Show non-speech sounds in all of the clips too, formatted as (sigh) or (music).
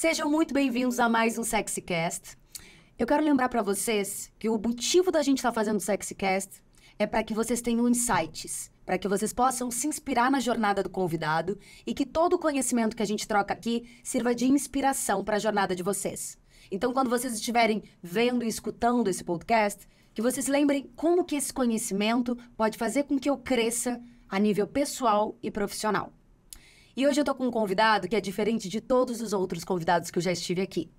Sejam muito bem-vindos a mais um SexyCast. Eu quero lembrar para vocês que o motivo da gente estar tá fazendo o SexyCast é para que vocês tenham insights, para que vocês possam se inspirar na jornada do convidado e que todo o conhecimento que a gente troca aqui sirva de inspiração para a jornada de vocês. Então, quando vocês estiverem vendo e escutando esse podcast, que vocês lembrem como que esse conhecimento pode fazer com que eu cresça a nível pessoal e profissional. E hoje eu tô com um convidado que é diferente de todos os outros convidados que eu já estive aqui.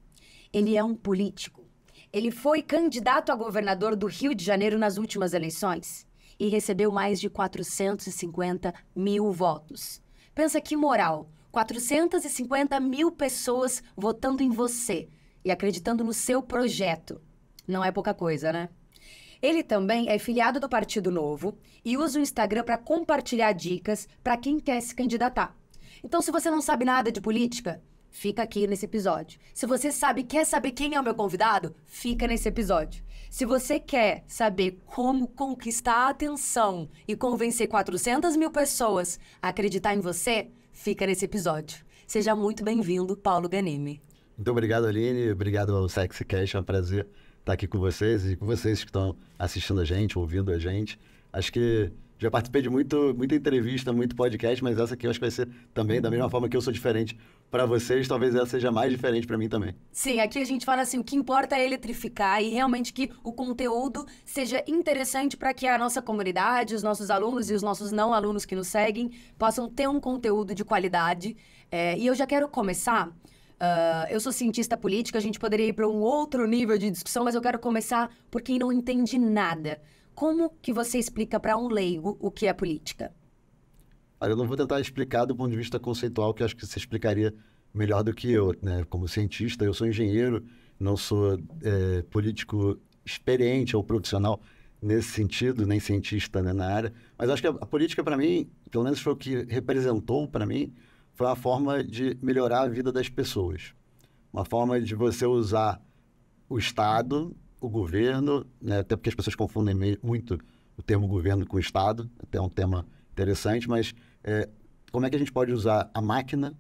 Ele é um político. Ele foi candidato a governador do Rio de Janeiro nas últimas eleições e recebeu mais de 450 mil votos. Pensa que moral! 450 mil pessoas votando em você e acreditando no seu projeto. Não é pouca coisa, né? Ele também é filiado do Partido Novo e usa o Instagram para compartilhar dicas para quem quer se candidatar. Então, se você não sabe nada de política, fica aqui nesse episódio. Se você sabe, quer saber quem é o meu convidado, fica nesse episódio. Se você quer saber como conquistar a atenção e convencer 400 mil pessoas a acreditar em você, fica nesse episódio. Seja muito bem-vindo, Paulo Ganimi. Muito obrigado, Aline. Obrigado ao Sexy Cash. É um prazer estar aqui com vocês e com vocês que estão assistindo a gente, ouvindo a gente. Acho que já participei de muito, muita entrevista, muito podcast, mas essa aqui eu acho que vai ser também da mesma forma que eu sou diferente para vocês, talvez ela seja mais diferente para mim também. Sim, aqui a gente fala assim, o que importa é eletrificar e realmente que o conteúdo seja interessante para que a nossa comunidade, os nossos alunos e os nossos não alunos que nos seguem possam ter um conteúdo de qualidade. É, e eu já quero começar Uh, eu sou cientista política, a gente poderia ir para um outro nível de discussão, mas eu quero começar por quem não entende nada como que você explica para um leigo o que é política? Olha, eu não vou tentar explicar do ponto de vista conceitual, que acho que você explicaria melhor do que eu, né? Como cientista, eu sou engenheiro, não sou é, político experiente ou profissional nesse sentido, nem cientista né, na área. Mas acho que a, a política, para mim, pelo menos foi o que representou para mim, foi uma forma de melhorar a vida das pessoas. Uma forma de você usar o Estado o governo, né, até porque as pessoas confundem muito o termo governo com o Estado, até é um tema interessante, mas é, como é que a gente pode usar a máquina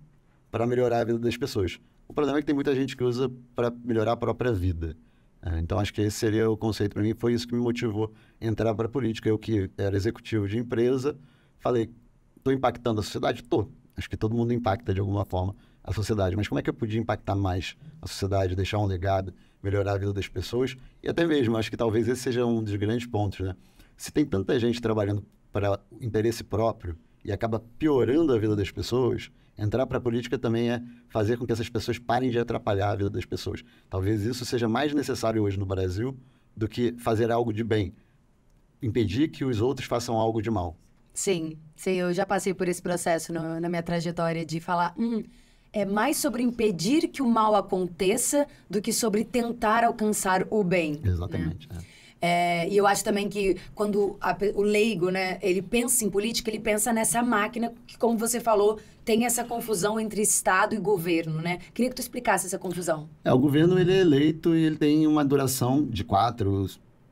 para melhorar a vida das pessoas? O problema é que tem muita gente que usa para melhorar a própria vida. É, então, acho que esse seria o conceito para mim. Foi isso que me motivou a entrar para a política. Eu que era executivo de empresa, falei, estou impactando a sociedade? Estou. Acho que todo mundo impacta de alguma forma a sociedade. Mas como é que eu podia impactar mais a sociedade, deixar um legado? melhorar a vida das pessoas. E até mesmo, acho que talvez esse seja um dos grandes pontos, né? Se tem tanta gente trabalhando para interesse próprio e acaba piorando a vida das pessoas, entrar para a política também é fazer com que essas pessoas parem de atrapalhar a vida das pessoas. Talvez isso seja mais necessário hoje no Brasil do que fazer algo de bem, impedir que os outros façam algo de mal. Sim, sim, eu já passei por esse processo no, na minha trajetória de falar, hum, é mais sobre impedir que o mal aconteça do que sobre tentar alcançar o bem. Né? Exatamente. Né? É. É, e eu acho também que quando a, o leigo, né, ele pensa em política, ele pensa nessa máquina que, como você falou, tem essa confusão entre Estado e governo, né? Queria que tu explicasse essa confusão. É, o governo, ele é eleito e ele tem uma duração de quatro,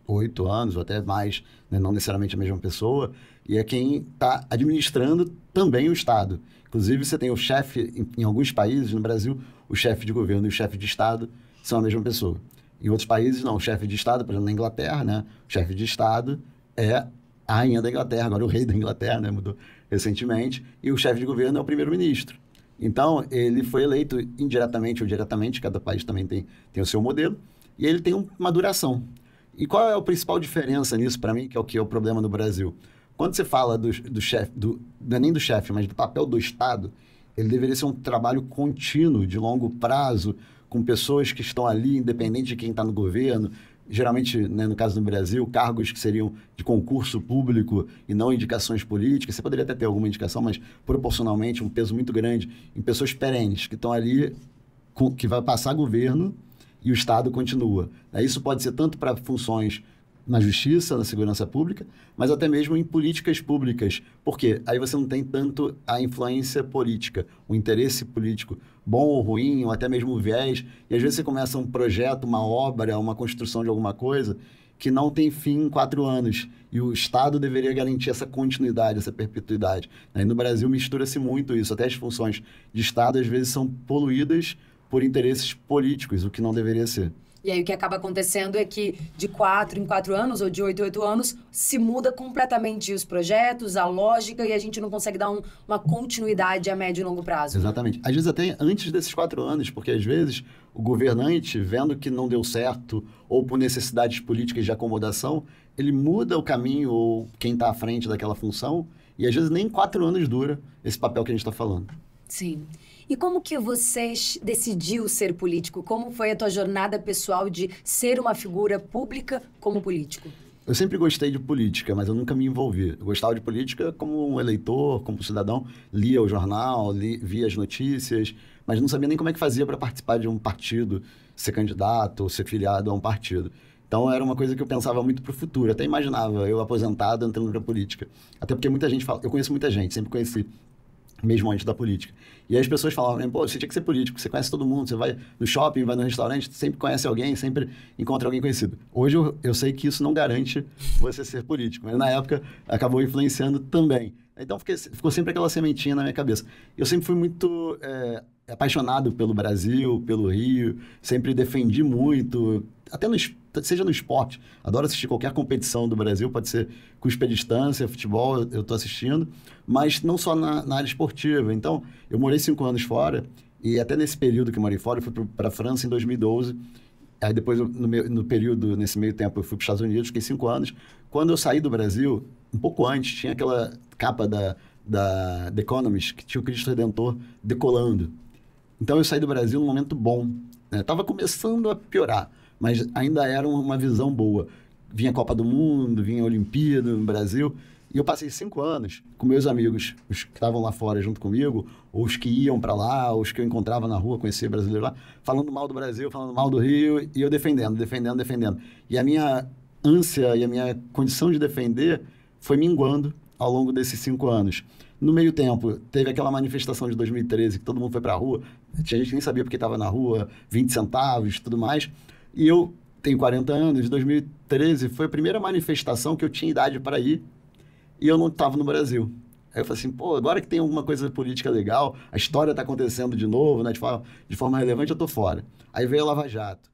oito anos, ou até mais, né, não necessariamente a mesma pessoa, e é quem está administrando também o Estado. Inclusive, você tem o chefe, em, em alguns países, no Brasil, o chefe de governo e o chefe de Estado são a mesma pessoa. Em outros países, não. O chefe de Estado, por exemplo, na Inglaterra, né? O chefe de Estado é a rainha da Inglaterra, agora o rei da Inglaterra, né? Mudou recentemente. E o chefe de governo é o primeiro-ministro. Então, ele foi eleito indiretamente ou diretamente, cada país também tem, tem o seu modelo, e ele tem uma duração. E qual é a principal diferença nisso para mim, que é o que é o problema no Brasil? Quando você fala do, do chefe, do, não é nem do chefe, mas do papel do Estado, ele deveria ser um trabalho contínuo, de longo prazo, com pessoas que estão ali, independente de quem está no governo. Geralmente, né, no caso do Brasil, cargos que seriam de concurso público e não indicações políticas. Você poderia até ter alguma indicação, mas proporcionalmente um peso muito grande em pessoas perenes que estão ali, com, que vai passar governo e o Estado continua. Né, isso pode ser tanto para funções na justiça, na segurança pública, mas até mesmo em políticas públicas, porque aí você não tem tanto a influência política, o interesse político, bom ou ruim, ou até mesmo o viés, e às vezes você começa um projeto, uma obra, uma construção de alguma coisa que não tem fim em quatro anos, e o Estado deveria garantir essa continuidade, essa perpetuidade. Aí no Brasil mistura-se muito isso, até as funções de Estado às vezes são poluídas por interesses políticos, o que não deveria ser. E aí o que acaba acontecendo é que de quatro em quatro anos, ou de oito em oito anos, se muda completamente os projetos, a lógica, e a gente não consegue dar um, uma continuidade a médio e longo prazo. Exatamente. Às vezes até antes desses quatro anos, porque às vezes o governante, vendo que não deu certo, ou por necessidades políticas de acomodação, ele muda o caminho ou quem está à frente daquela função, e às vezes nem quatro anos dura esse papel que a gente está falando. Sim. E como que você decidiu ser político? Como foi a tua jornada pessoal de ser uma figura pública como político? Eu sempre gostei de política, mas eu nunca me envolvi. Eu gostava de política como um eleitor, como um cidadão. Lia o jornal, li, via as notícias, mas não sabia nem como é que fazia para participar de um partido, ser candidato ou ser filiado a um partido. Então era uma coisa que eu pensava muito para o futuro. Até imaginava eu aposentado entrando para política. Até porque muita gente fala, eu conheço muita gente, sempre conheci mesmo antes da política. E aí as pessoas falavam, pô, você tinha que ser político, você conhece todo mundo, você vai no shopping, vai no restaurante, sempre conhece alguém, sempre encontra alguém conhecido. Hoje eu, eu sei que isso não garante você ser político, mas na época acabou influenciando também. Então fiquei, ficou sempre aquela sementinha na minha cabeça. Eu sempre fui muito é, apaixonado pelo Brasil, pelo Rio, sempre defendi muito, até no, seja no esporte. Adoro assistir qualquer competição do Brasil, pode ser cuspe à distância, futebol, eu estou assistindo, mas não só na, na, área esportiva. Então, eu morei cinco anos fora, e até nesse período que eu morei fora, eu fui para a França em 2012. Aí depois, no, meu, no período, nesse meio tempo, eu fui para os Estados Unidos, fiquei cinco anos. Quando eu saí do Brasil, um pouco antes, tinha aquela capa da, da The Economist, que tinha o Cristo Redentor decolando. Então eu saí do Brasil num momento bom. Né? Tava começando a piorar, mas ainda era uma visão boa. Vinha a Copa do Mundo, vinha a Olimpíada no Brasil. E eu passei cinco anos com meus amigos, os que estavam lá fora junto comigo, ou os que iam para lá, ou os que eu encontrava na rua, conhecia brasileiro lá, falando mal do Brasil, falando mal do Rio, e eu defendendo, defendendo, defendendo. E a minha ânsia e a minha condição de defender foi minguando ao longo desses cinco anos. No meio tempo, teve aquela manifestação de 2013 que todo mundo foi para a rua, a gente nem sabia porque estava na rua, 20 centavos tudo mais. E eu tenho 40 anos, 2013 foi a primeira manifestação que eu tinha idade para ir e eu não estava no Brasil. Aí eu falei assim, pô, agora que tem alguma coisa política legal, a história está acontecendo de novo, né, de, forma, de forma relevante, eu estou fora. Aí veio a Lava Jato.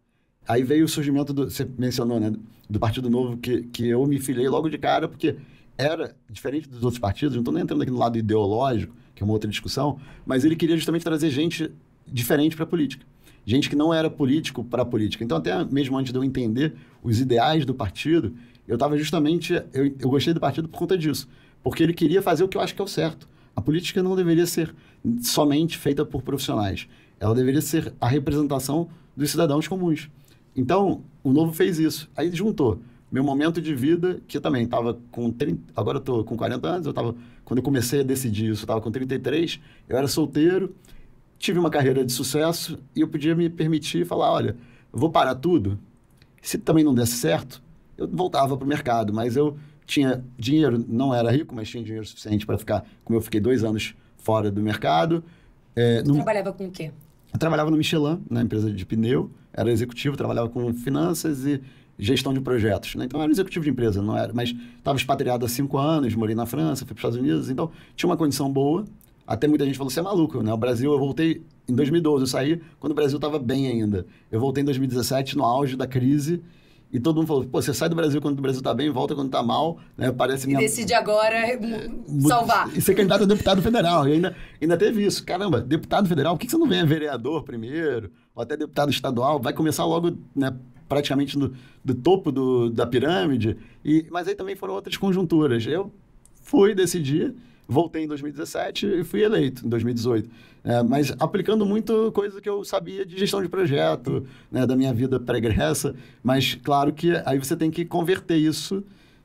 Aí veio o surgimento, do, você mencionou, né, do Partido Novo, que, que eu me filhei logo de cara, porque era diferente dos outros partidos, não estou nem entrando aqui no lado ideológico, que é uma outra discussão, mas ele queria justamente trazer gente diferente para a política. Gente que não era político para a política. Então, até mesmo antes de eu entender os ideais do partido, eu estava justamente. Eu, eu gostei do partido por conta disso. Porque ele queria fazer o que eu acho que é o certo. A política não deveria ser somente feita por profissionais. Ela deveria ser a representação dos cidadãos comuns. Então, o Novo fez isso. Aí juntou meu momento de vida, que também estava com 30, agora estou com 40 anos, eu estava quando eu comecei a decidir isso, eu estava com 33, eu era solteiro, tive uma carreira de sucesso e eu podia me permitir falar, olha, eu vou parar tudo. Se também não desse certo, eu voltava para o mercado, mas eu tinha dinheiro, não era rico, mas tinha dinheiro suficiente para ficar, como eu fiquei dois anos fora do mercado. É, trabalhava com o quê? Eu trabalhava no Michelin, na empresa de pneu, era executivo, trabalhava com finanças e gestão de projetos. Né? Então, eu era executivo de empresa, não era, mas estava expatriado há cinco anos, morei na França, fui para os Estados Unidos, então tinha uma condição boa. Até muita gente falou, você é maluco, né? O Brasil, eu voltei em 2012, eu saí quando o Brasil estava bem ainda. Eu voltei em 2017, no auge da crise, e todo mundo falou, pô, você sai do Brasil quando o Brasil está bem, volta quando está mal, né? Parece minha... E decide agora eh, salvar. E ser candidato a deputado federal. E ainda, ainda teve isso. Caramba, deputado federal, por que você não vem a vereador primeiro? Ou até deputado estadual? Vai começar logo, né? praticamente do, do topo do, da pirâmide. E, mas aí também foram outras conjunturas. Eu fui, decidir, voltei em 2017 e fui eleito em 2018. É, mas aplicando muito coisa que eu sabia de gestão de projeto, né, da minha vida pregressa. Mas claro que aí você tem que converter isso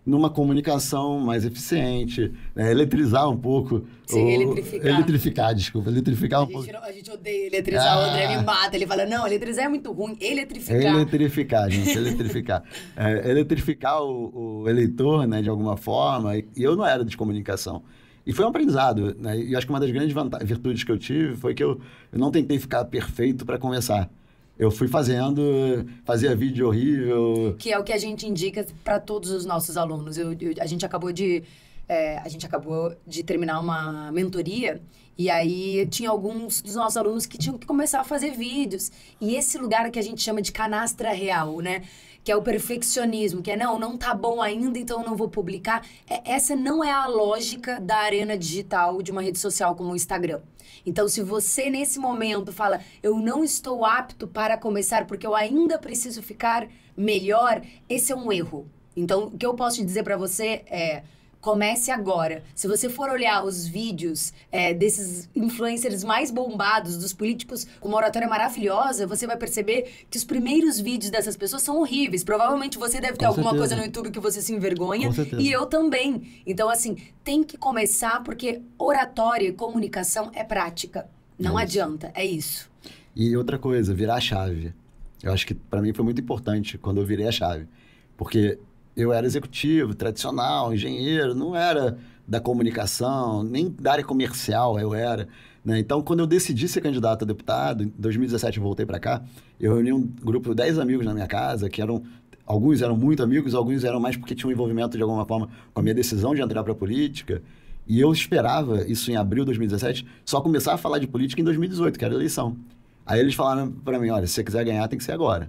numa comunicação mais eficiente, né? eletrizar um pouco. Sim, eletrificar. Eletrificar, desculpa, eletrificar um a pouco. Não, a gente odeia eletrizar, ah. o André me ah. mata, ele fala, não, eletrizar é muito ruim, eletrificar. Eletrificar, (laughs) gente, eletrificar. É, eletrificar o, o, eleitor, né, de alguma forma, e eu não era de comunicação. E foi um aprendizado, né? E acho que uma das grandes virtudes que eu tive foi que eu, eu não tentei ficar perfeito para conversar eu fui fazendo, fazia vídeo horrível. Que é o que a gente indica para todos os nossos alunos. Eu, eu, a gente acabou de. É, a gente acabou de terminar uma mentoria e aí tinha alguns dos nossos alunos que tinham que começar a fazer vídeos. E esse lugar que a gente chama de canastra real, né? que é o perfeccionismo, que é não, não tá bom ainda, então eu não vou publicar. É, essa não é a lógica da arena digital de uma rede social como o Instagram. Então, se você nesse momento fala, eu não estou apto para começar porque eu ainda preciso ficar melhor, esse é um erro. Então, o que eu posso dizer para você é Comece agora. Se você for olhar os vídeos é, desses influencers mais bombados, dos políticos com uma oratória maravilhosa, você vai perceber que os primeiros vídeos dessas pessoas são horríveis. Provavelmente você deve ter com alguma certeza. coisa no YouTube que você se envergonha. E eu também. Então, assim, tem que começar porque oratória e comunicação é prática. Não é adianta. É isso. E outra coisa, virar a chave. Eu acho que para mim foi muito importante quando eu virei a chave. Porque eu era executivo, tradicional, engenheiro, não era da comunicação, nem da área comercial eu era. Né? Então, quando eu decidi ser candidato a deputado, em 2017 eu voltei para cá, eu reuni um grupo de 10 amigos na minha casa, que eram alguns eram muito amigos, alguns eram mais porque tinham envolvimento de alguma forma com a minha decisão de entrar para a política. E eu esperava isso em abril de 2017, só começar a falar de política em 2018, que era a eleição. Aí eles falaram para mim, olha, se você quiser ganhar, tem que ser agora.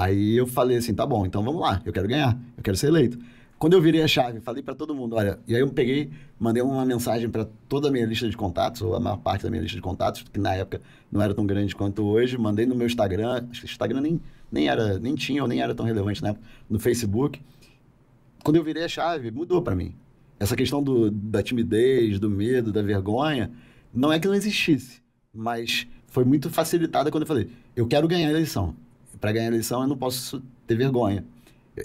Aí eu falei assim, tá bom, então vamos lá, eu quero ganhar, eu quero ser eleito. Quando eu virei a chave, falei para todo mundo, olha, e aí eu peguei, mandei uma mensagem para toda a minha lista de contatos, ou a maior parte da minha lista de contatos, que na época não era tão grande quanto hoje, mandei no meu Instagram, acho que o Instagram nem, nem era, nem tinha ou nem era tão relevante na época, no Facebook. Quando eu virei a chave, mudou para mim. Essa questão do, da timidez, do medo, da vergonha, não é que não existisse, mas foi muito facilitada quando eu falei, eu quero ganhar a eleição para ganhar a eleição eu não posso ter vergonha.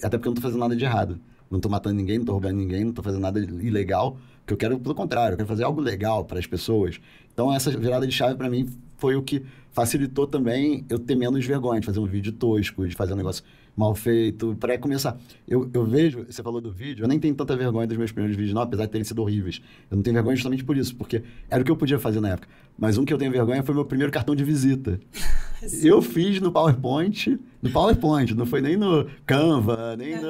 Até porque eu não tô fazendo nada de errado. Não tô matando ninguém, não tô roubando ninguém, não tô fazendo nada ilegal. que eu quero, pelo contrário, eu quero fazer algo legal para as pessoas. Então, essa virada de chave para mim foi o que facilitou também eu ter menos vergonha de fazer um vídeo tosco, de fazer um negócio mal feito, para começar. Eu, eu vejo, você falou do vídeo, eu nem tenho tanta vergonha dos meus primeiros vídeos, não, apesar de terem sido horríveis. Eu não tenho vergonha justamente por isso, porque era o que eu podia fazer na época. Mas um que eu tenho vergonha foi meu primeiro cartão de visita. Sim. (laughs) Eu fiz no PowerPoint, no PowerPoint, não foi nem no Canva, nem no.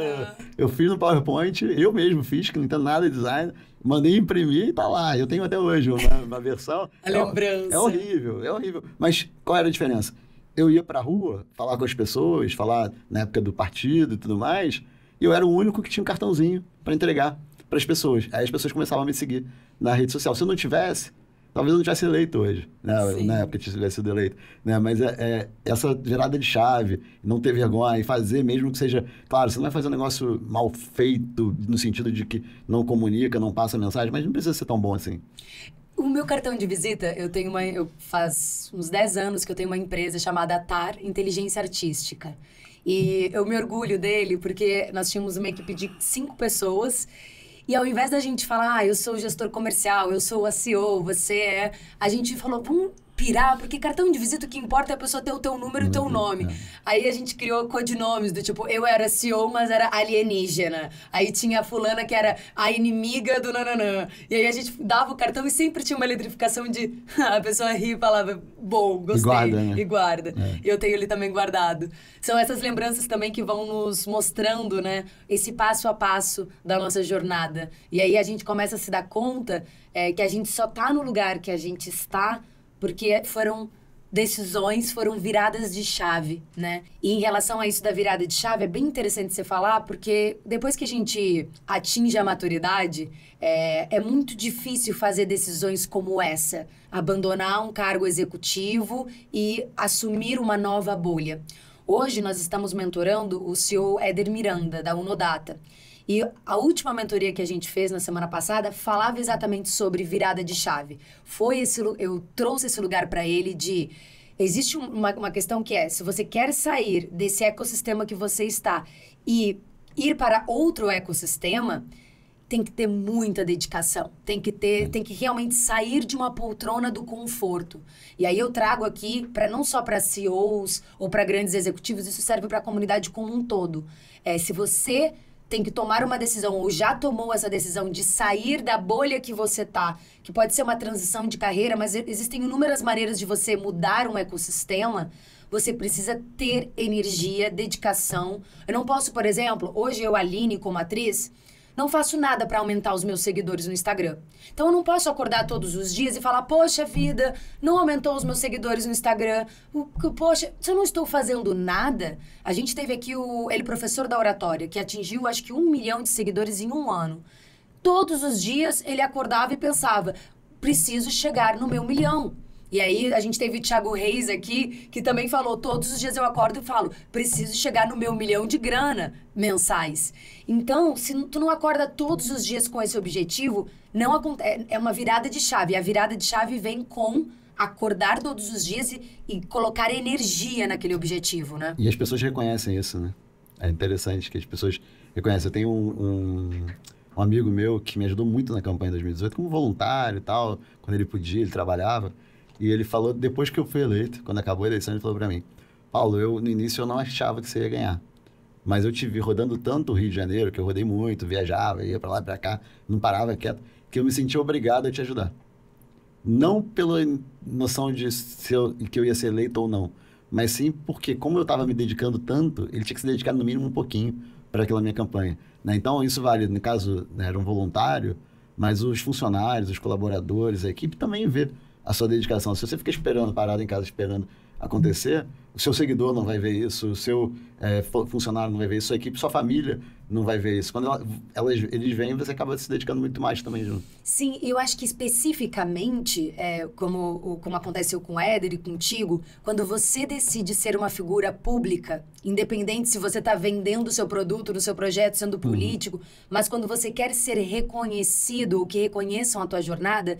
Eu fiz no PowerPoint, eu mesmo fiz, que não entendo nada de design, mandei imprimir e tá lá. Eu tenho até hoje uma, uma versão. A é, lembrança. É horrível, é horrível. Mas qual era a diferença? eu ia pra rua falar com as pessoas, falar na época do partido e tudo mais, e eu era o único que tinha um cartãozinho para entregar para as pessoas. Aí as pessoas começavam a me seguir na rede social. Se eu não tivesse, talvez eu não tivesse eleito hoje, né? na época que tivesse sido eleito. Né? Mas é, é, essa virada de chave, não ter vergonha e fazer mesmo que seja. Claro, você não vai fazer um negócio mal feito, no sentido de que não comunica, não passa mensagem, mas não precisa ser tão bom assim. O meu cartão de visita, eu tenho uma. Eu faz uns 10 anos que eu tenho uma empresa chamada TAR Inteligência Artística. E eu me orgulho dele porque nós tínhamos uma equipe de cinco pessoas. E ao invés da gente falar, ah, eu sou gestor comercial, eu sou a CEO, você é. A gente falou, vamos pirar, porque cartão de visita o que importa é a pessoa ter o teu número e o teu uhum, nome. É. Aí a gente criou codinomes do tipo, eu era CEO, mas era alienígena. Aí tinha a fulana que era a inimiga do nananã. E aí a gente dava o cartão e sempre tinha uma eletrificação de (laughs) a pessoa ri e falava, bom, gostei. E guarda. Né? E guarda. É. Eu tenho ele também guardado. São essas lembranças também que vão nos mostrando, né, esse passo a passo da nossa jornada. E aí a gente começa a se dar conta é, que a gente só tá no lugar que a gente está porque foram decisões foram viradas de chave, né? E em relação a isso da virada de chave, é bem interessante você falar, porque depois que a gente atinge a maturidade, é, é muito difícil fazer decisões como essa, abandonar um cargo executivo e assumir uma nova bolha. Hoje nós estamos mentorando o CEO Éder Miranda, da Unodata. E a última mentoria que a gente fez na semana passada falava exatamente sobre virada de chave. Foi esse eu trouxe esse lugar para ele de existe uma, uma questão que é se você quer sair desse ecossistema que você está e ir para outro ecossistema tem que ter muita dedicação, tem que ter, tem que realmente sair de uma poltrona do conforto. E aí eu trago aqui para não só para CEOs ou para grandes executivos, isso serve para a comunidade como um todo. É, se você tem que tomar uma decisão ou já tomou essa decisão de sair da bolha que você tá, que pode ser uma transição de carreira, mas existem inúmeras maneiras de você mudar um ecossistema. Você precisa ter energia, dedicação. Eu não posso, por exemplo, hoje eu, Aline, como atriz, não faço nada para aumentar os meus seguidores no Instagram. Então eu não posso acordar todos os dias e falar: "Poxa vida, não aumentou os meus seguidores no Instagram". O, poxa, se eu não estou fazendo nada, a gente teve aqui o ele professor da oratória que atingiu acho que um milhão de seguidores em um ano. Todos os dias ele acordava e pensava: preciso chegar no meu milhão. E aí a gente teve o Thiago Reis aqui, que também falou: todos os dias eu acordo e falo, preciso chegar no meu milhão de grana mensais. Então, se tu não acorda todos os dias com esse objetivo, não acontece. É, é uma virada de chave. A virada de chave vem com acordar todos os dias e, e colocar energia naquele objetivo, né? E as pessoas reconhecem isso, né? É interessante que as pessoas reconhecem. Eu tenho um, um, um amigo meu que me ajudou muito na campanha de 2018 como voluntário e tal. Quando ele podia, ele trabalhava. E ele falou, depois que eu fui eleito, quando acabou a eleição, ele falou para mim: Paulo, eu no início eu não achava que você ia ganhar. Mas eu tive rodando tanto o Rio de Janeiro, que eu rodei muito, viajava, ia para lá e para cá, não parava quieto, que eu me senti obrigado a te ajudar. Não pela noção de se eu, que eu ia ser eleito ou não, mas sim porque, como eu estava me dedicando tanto, ele tinha que se dedicar no mínimo um pouquinho para aquela minha campanha. Né? Então, isso vale, no caso, né, era um voluntário, mas os funcionários, os colaboradores, a equipe também vê a sua dedicação. Se você fica esperando, parado em casa esperando acontecer, o seu seguidor não vai ver isso, o seu é, funcionário não vai ver isso, sua equipe, sua família não vai ver isso. Quando ela, elas, eles vêm, você acaba se dedicando muito mais também junto. Sim, eu acho que especificamente, é, como, como aconteceu com o Éder e contigo, quando você decide ser uma figura pública, independente se você está vendendo o seu produto, o seu projeto, sendo uhum. político, uhum. mas quando você quer ser reconhecido ou que reconheçam a tua jornada,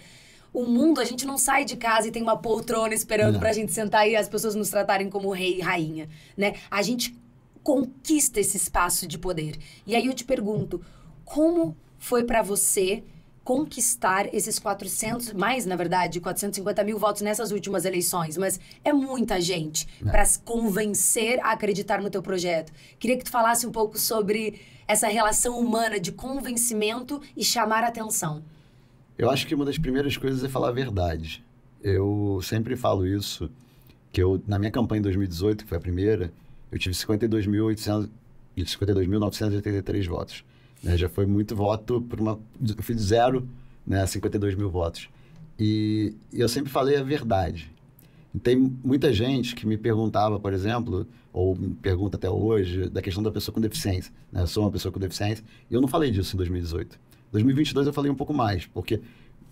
o mundo, a gente não sai de casa e tem uma poltrona esperando para a gente sentar e as pessoas nos tratarem como rei e rainha, né? A gente conquista esse espaço de poder. E aí eu te pergunto, como foi para você conquistar esses 400, mais na verdade, 450 mil votos nessas últimas eleições, mas é muita gente é. para convencer a acreditar no teu projeto. Queria que tu falasse um pouco sobre essa relação humana de convencimento e chamar atenção. Eu acho que uma das primeiras coisas é falar a verdade. Eu sempre falo isso, que eu, na minha campanha em 2018, que foi a primeira, eu tive 52.983 votos. Né? Já foi muito voto por uma... Eu fiz zero, né? 52 mil votos. E, e eu sempre falei a verdade. Tem muita gente que me perguntava, por exemplo, ou me pergunta até hoje, da questão da pessoa com deficiência. Né? Eu sou uma pessoa com deficiência e eu não falei disso em 2018. 2022 eu falei um pouco mais, porque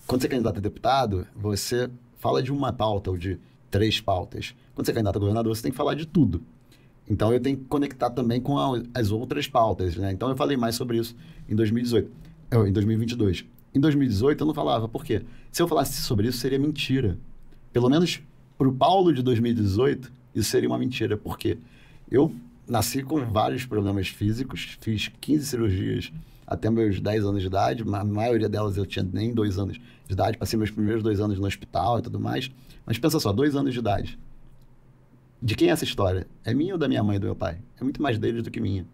quando você é candidato a deputado, você fala de uma pauta ou de três pautas. Quando você é candidato a governador, você tem que falar de tudo. Então eu tenho que conectar também com a, as outras pautas, né? Então eu falei mais sobre isso em 2018, é, em 2022. Em 2018 eu não falava, por quê? Se eu falasse sobre isso seria mentira. Pelo menos para o Paulo de 2018 isso seria uma mentira, porque eu nasci com vários problemas físicos, fiz 15 cirurgias até meus 10 anos de idade. A maioria delas eu tinha nem dois anos de idade. Passei meus primeiros dois anos no hospital e tudo mais. Mas pensa só, dois anos de idade. De quem é essa história? É minha ou da minha mãe e do meu pai? É muito mais deles do que minha.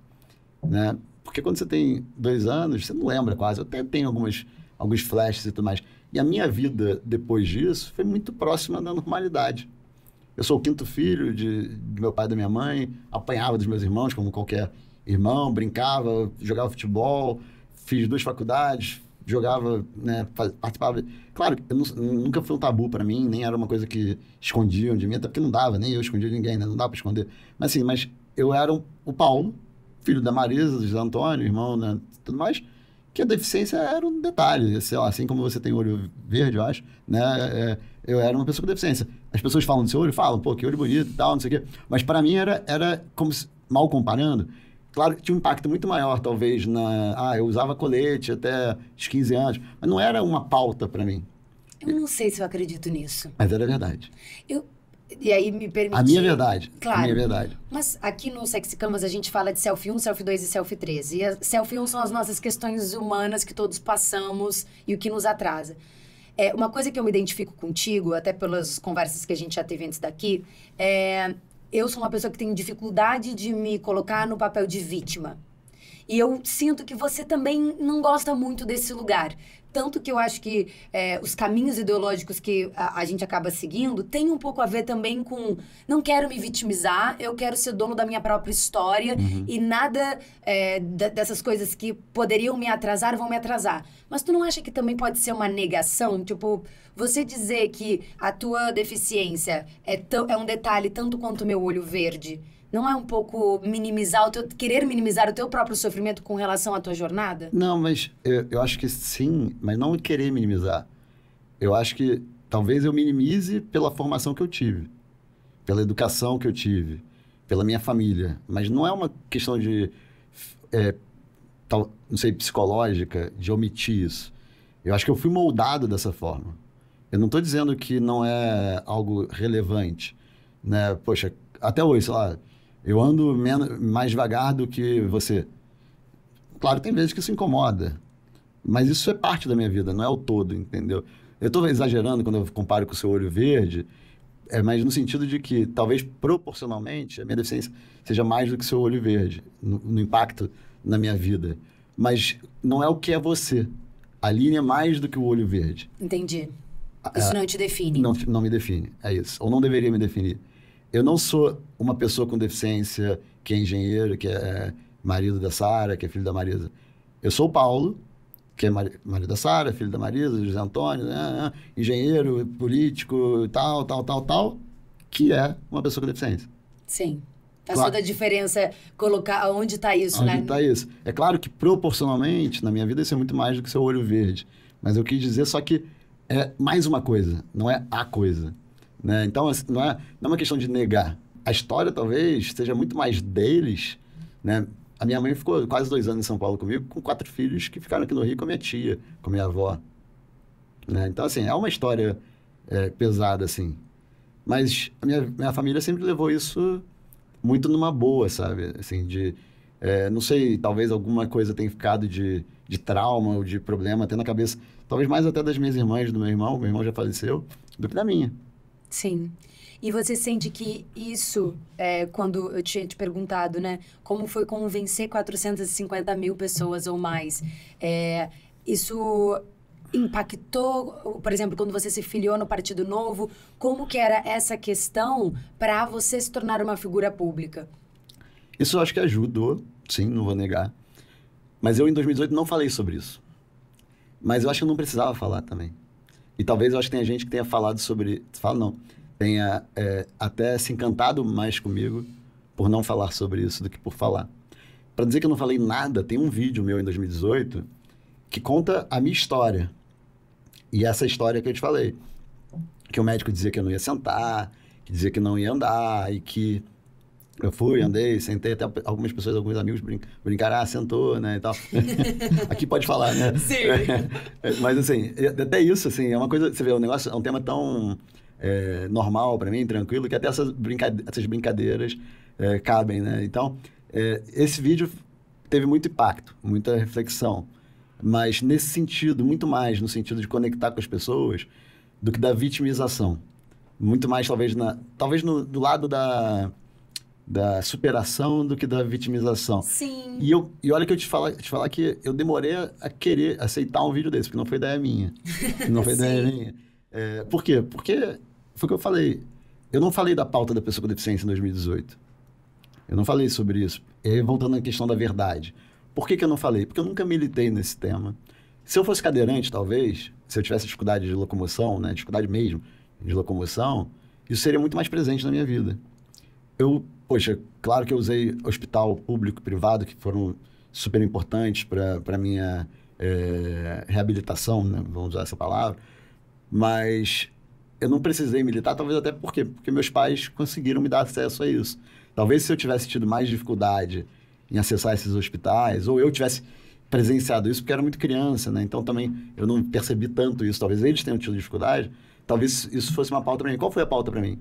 Né? Porque quando você tem dois anos, você não lembra quase. Eu até tenho algumas, alguns flashes e tudo mais. E a minha vida depois disso foi muito próxima da normalidade. Eu sou o quinto filho de, de meu pai e da minha mãe, apanhava dos meus irmãos, como qualquer irmão, brincava, jogava futebol, fiz duas faculdades, jogava, né, participava. Claro, não, nunca foi um tabu para mim, nem era uma coisa que escondiam de mim, até porque não dava, nem eu escondia de ninguém, né? não dava para esconder. Mas assim, mas eu era um, o Paulo, filho da Marisa, do José Antônio, irmão, né, tudo mais, que a deficiência era um detalhe, assim, assim como você tem olho verde, eu acho, né, é, eu era uma pessoa com deficiência. As pessoas falam do seu olho, falam, pô, que olho bonito e tal, não sei o quê. Mas para mim era, era como se, mal comparando, Claro que tinha um impacto muito maior, talvez, na. Ah, eu usava colete até os 15 anos, mas não era uma pauta para mim. Eu não sei se eu acredito nisso. Mas era verdade. Eu, e aí me permitiu. A minha verdade. Claro. A minha verdade. Mas aqui no Sexy Camas a gente fala de selfie 1, selfie 2 e selfie 3. E a selfie 1 são as nossas questões humanas que todos passamos e o que nos atrasa. É, uma coisa que eu me identifico contigo, até pelas conversas que a gente já teve antes daqui, é eu sou uma pessoa que tem dificuldade de me colocar no papel de vítima. E eu sinto que você também não gosta muito desse lugar tanto que eu acho que é, os caminhos ideológicos que a, a, gente acaba seguindo tem um pouco a ver também com não quero me vitimizar, eu quero ser dono da minha própria história uhum. e nada é, dessas coisas que poderiam me atrasar vão me atrasar. Mas tu não acha que também pode ser uma negação? Tipo, você dizer que a tua deficiência é, tão, é um detalhe tanto quanto o meu olho verde não é um pouco minimizar o teu querer minimizar o teu próprio sofrimento com relação à tua jornada? Não, mas eu, eu acho que sim, mas não querer minimizar. Eu acho que talvez eu minimize pela formação que eu tive, pela educação que eu tive, pela minha família, mas não é uma questão de é, tal, não sei psicológica de omitir isso. Eu acho que eu fui moldado dessa forma. Eu não estou dizendo que não é algo relevante, né? Poxa, até hoje, sei lá, eu ando menos, mais devagar do que você. Claro, tem vezes que isso incomoda. Mas isso é parte da minha vida, não é o todo, entendeu? Eu estou exagerando quando eu comparo com o seu olho verde, é, mas no sentido de que talvez proporcionalmente a minha deficiência seja mais do que seu olho verde, no, no impacto na minha vida. Mas não é o que é você. A linha é mais do que o olho verde. Entendi. Isso é, não te define. Não, não me define, é isso. Ou não deveria me definir eu não sou uma pessoa com deficiência que é engenheiro, que é, é marido da Sara, que é filho da Marisa. Eu sou o Paulo, que é marido da Sara, filho da Marisa, José Antônio, né, né? engenheiro, político, tal, tal, tal, tal, que é uma pessoa com deficiência. Sim. Faz claro. toda a diferença colocar onde está isso, onde né? Onde está isso. É claro que proporcionalmente, na minha vida, isso é muito mais do que seu olho verde. Mas eu quis dizer só que é mais uma coisa, não é a coisa. Né? Então, assim, não, é, não é uma questão de negar. A história talvez seja muito mais deles. Né? A minha mãe ficou quase dois anos em São Paulo comigo, com quatro filhos que ficaram aqui no Rio com a minha tia, com a minha avó. Né? Então, assim, é uma história é, pesada, assim. Mas a minha, minha família sempre levou isso muito numa boa, sabe? Assim, de... É, não sei, talvez alguma coisa tenha ficado de, de trauma ou de problema até na cabeça. Talvez mais até das minhas irmãs, do meu irmão. Meu irmão já faleceu, do que da minha. Sim. E você sente que isso, é, quando eu tinha te perguntado, né, como foi convencer 450 mil pessoas ou mais, é, isso impactou, por exemplo, quando você se filiou no Partido Novo, como que era essa questão para você se tornar uma figura pública? Isso eu acho que ajudou, sim, não vou negar. Mas eu, em 2018, não falei sobre isso. Mas eu acho que eu não precisava falar também. E talvez eu acho que tenha gente que tenha falado sobre. Fala não. Tenha é, até se encantado mais comigo por não falar sobre isso do que por falar. Para dizer que eu não falei nada, tem um vídeo meu em 2018 que conta a minha história. E essa história que eu te falei. Que o médico dizia que eu não ia sentar, que dizia que não ia andar e que eu fui, uhum. andei, sentei, até algumas pessoas, alguns amigos brin brincaram, ah, sentou, né, e tal. (laughs) Aqui pode falar, né? Sim. É, é, mas, assim, é, até isso, assim, é uma coisa, você vê, o negócio é um tema tão é, normal para mim, tranquilo, que até essas, brincade essas brincadeiras é, cabem, né? Então, é, esse vídeo teve muito impacto, muita reflexão, mas nesse sentido, muito mais no sentido de conectar com as pessoas do que da vitimização. Muito mais, talvez, na, talvez no, do lado da da superação do que da vitimização. Sim. E, eu, e olha que eu te falar, te falar que eu demorei a querer aceitar um vídeo desse, porque não foi ideia minha. (laughs) Não foi ideia minha. É, por quê? Porque foi o que eu falei. Eu não falei da pauta da pessoa com deficiência em 2018. Eu não falei sobre isso. E aí, voltando à questão da verdade. Por que, que eu não falei? Porque eu nunca militei nesse tema. Se eu fosse cadeirante, talvez, se eu tivesse dificuldade de locomoção, né, dificuldade mesmo de locomoção, isso seria muito mais presente na minha vida. Eu poxa, claro que eu usei hospital público e privado, que foram super importantes para a minha é, reabilitação, né? vamos usar essa palavra, mas eu não precisei militar, talvez até porque, porque meus pais conseguiram me dar acesso a isso. Talvez se eu tivesse tido mais dificuldade em acessar esses hospitais, ou eu tivesse presenciado isso porque era muito criança, né? Então também eu não percebi tanto isso. Talvez eles tenham tido dificuldade. Talvez isso fosse uma pauta para mim. Qual foi a pauta para mim?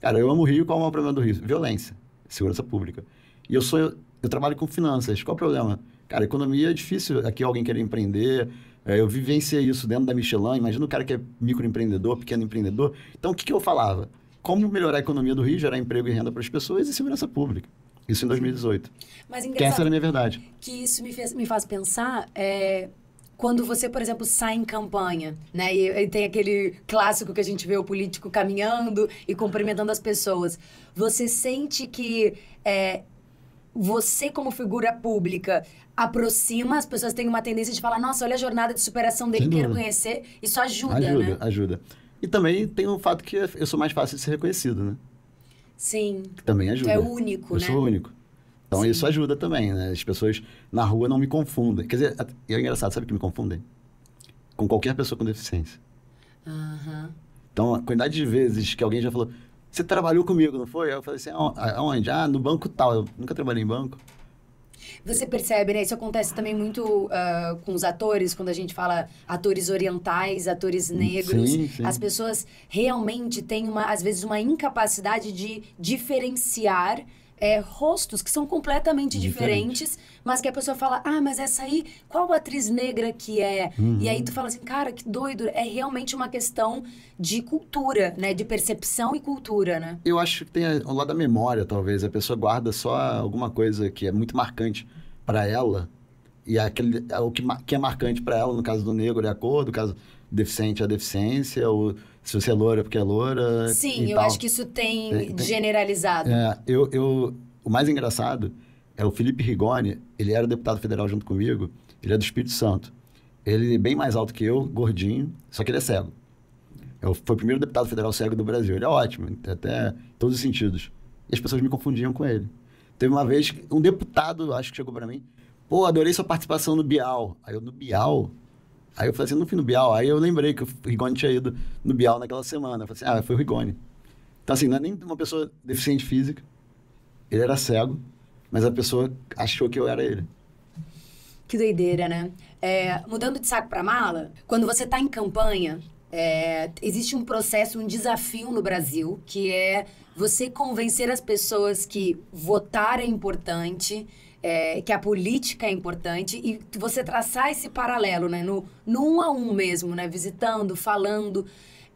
Cara, eu amo o Rio, qual é o problema do Rio? Violência segurança pública. E eu sou eu trabalho com finanças. Qual é o problema? Cara, economia é difícil. Aqui alguém quer empreender. É, eu vivenciei isso dentro da Michelin. Imagina o cara que é microempreendedor, pequeno empreendedor. Então, o que, que eu falava? Como melhorar a economia do Rio, gerar emprego e renda para as pessoas e segurança pública. Isso em 2018. Mas engraçado. Que essa era a minha verdade. Que isso me, fez, me faz pensar. É quando você, por exemplo, sai em campanha, né? E, e tem aquele clássico que a gente vê o político caminhando e cumprimentando as pessoas. Você sente que é, você, como figura pública, aproxima, as pessoas têm uma tendência de falar, nossa, olha a jornada de superação dele, quero conhecer. Isso ajuda, Ajuda, né? ajuda. E também tem o fato que eu sou mais fácil de ser reconhecido, né? Sim. Que também ajuda. Tu é único, eu né? Eu sou único. Então Sim. isso ajuda também, né? As pessoas na rua não me confundem. Quer dizer, é engraçado, sabe o que me confundem? Com qualquer pessoa com deficiência. Uhum. Então, a quantidade de vezes que alguém já falou, você trabalhou comigo, não foi? Eu falei assim, aonde? Ah, no banco tal. Eu nunca trabalhei em banco. Você percebe, né? Isso acontece também muito uh, com os atores, quando a gente fala atores orientais, atores hum, negros. Sim, sim. As pessoas realmente têm, uma, às vezes, uma incapacidade de diferenciar é, rostos que são completamente Diferente. diferentes, mas que a pessoa fala, ah, mas essa aí, qual atriz negra que é? Uhum. E aí tu fala assim, cara, que doido. É realmente uma questão de cultura, né? De percepção e cultura, né? Eu acho que tem o lado da memória, talvez. A pessoa guarda só alguma coisa que é muito marcante para ela. E é aquele, é o que, que é marcante para ela, no caso do negro é a cor, no caso deficiente é a deficiência, ou se você é loura porque é loura. Sim, eu tal. acho que isso tem, tem generalizado. É, eu, eu, o mais engraçado é o Felipe Rigoni, ele era deputado federal junto comigo, ele é do Espírito Santo. Ele é bem mais alto que eu, gordinho, só que ele é cego. Eu, é foi o primeiro deputado federal cego do Brasil. Ele é ótimo, até em todos os sentidos. E as pessoas me confundiam com ele. Teve uma vez, um deputado, acho que chegou para mim, pô, adorei sua participação no Bial. Aí eu, no Bial? Aí eu falei assim, não fui no Bial. Aí eu lembrei que o Rigoni tinha ido no Bial naquela semana. Eu falei assim, ah, foi o Rigoni. Então, assim, não é nem uma pessoa deficiente física. Ele era cego, mas a pessoa achou que eu era ele. Que doideira, né? É, mudando de saco para mala, quando você tá em campanha, é, existe um processo, um desafio no Brasil, que é você convencer as pessoas que votar é importante é, que a política é importante e você traçar esse paralelo, né? No, no um a um mesmo, né? Visitando, falando.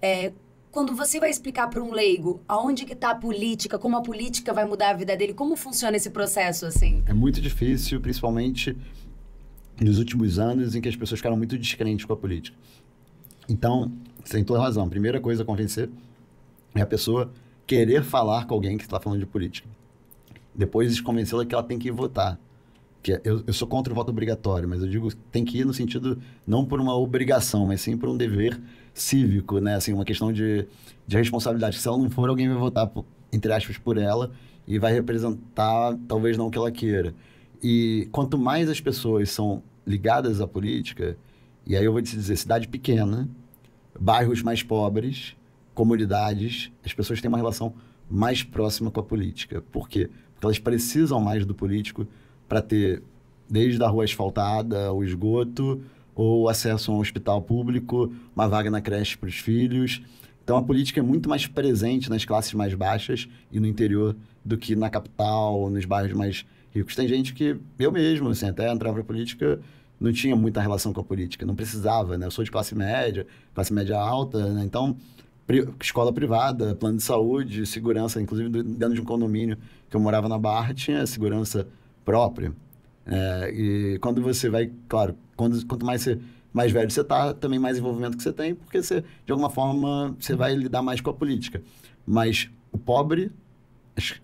É, quando você vai explicar para um leigo aonde que está a política, como a política vai mudar a vida dele, como funciona esse processo assim? É muito difícil, principalmente nos últimos anos em que as pessoas ficaram muito descrentes com a política. Então, você tem toda razão. A primeira coisa a convencer é a pessoa querer falar com alguém que está falando de política depois convencê-la que ela tem que votar. Que é, eu, eu, sou contra o voto obrigatório, mas eu digo tem que ir no sentido não por uma obrigação, mas sim por um dever cívico, né? Assim, uma questão de, de responsabilidade. Se ela não for, alguém vai votar, por, entre aspas, por ela e vai representar talvez não o que ela queira. E quanto mais as pessoas são ligadas à política, e aí eu vou te dizer, cidade pequena, bairros mais pobres, comunidades, as pessoas têm uma relação mais próxima com a política. Por quê? Porque elas precisam mais do político para ter desde a rua asfaltada, o esgoto, ou acesso a um hospital público, uma vaga na creche para os filhos. Então a política é muito mais presente nas classes mais baixas e no interior do que na capital, nos bairros mais ricos. Tem gente que, eu mesmo, assim, até entrava para política, não tinha muita relação com a política, não precisava, né? Eu sou de classe média, classe média alta, né? Então, pri escola privada, plano de saúde, segurança, inclusive dentro de um condomínio que eu morava na barra, tinha segurança própria. É, e quando você vai, claro, quando, quanto mais você, mais velho você está, também mais envolvimento que você tem, porque você, de alguma forma, você vai lidar mais com a política. Mas o pobre,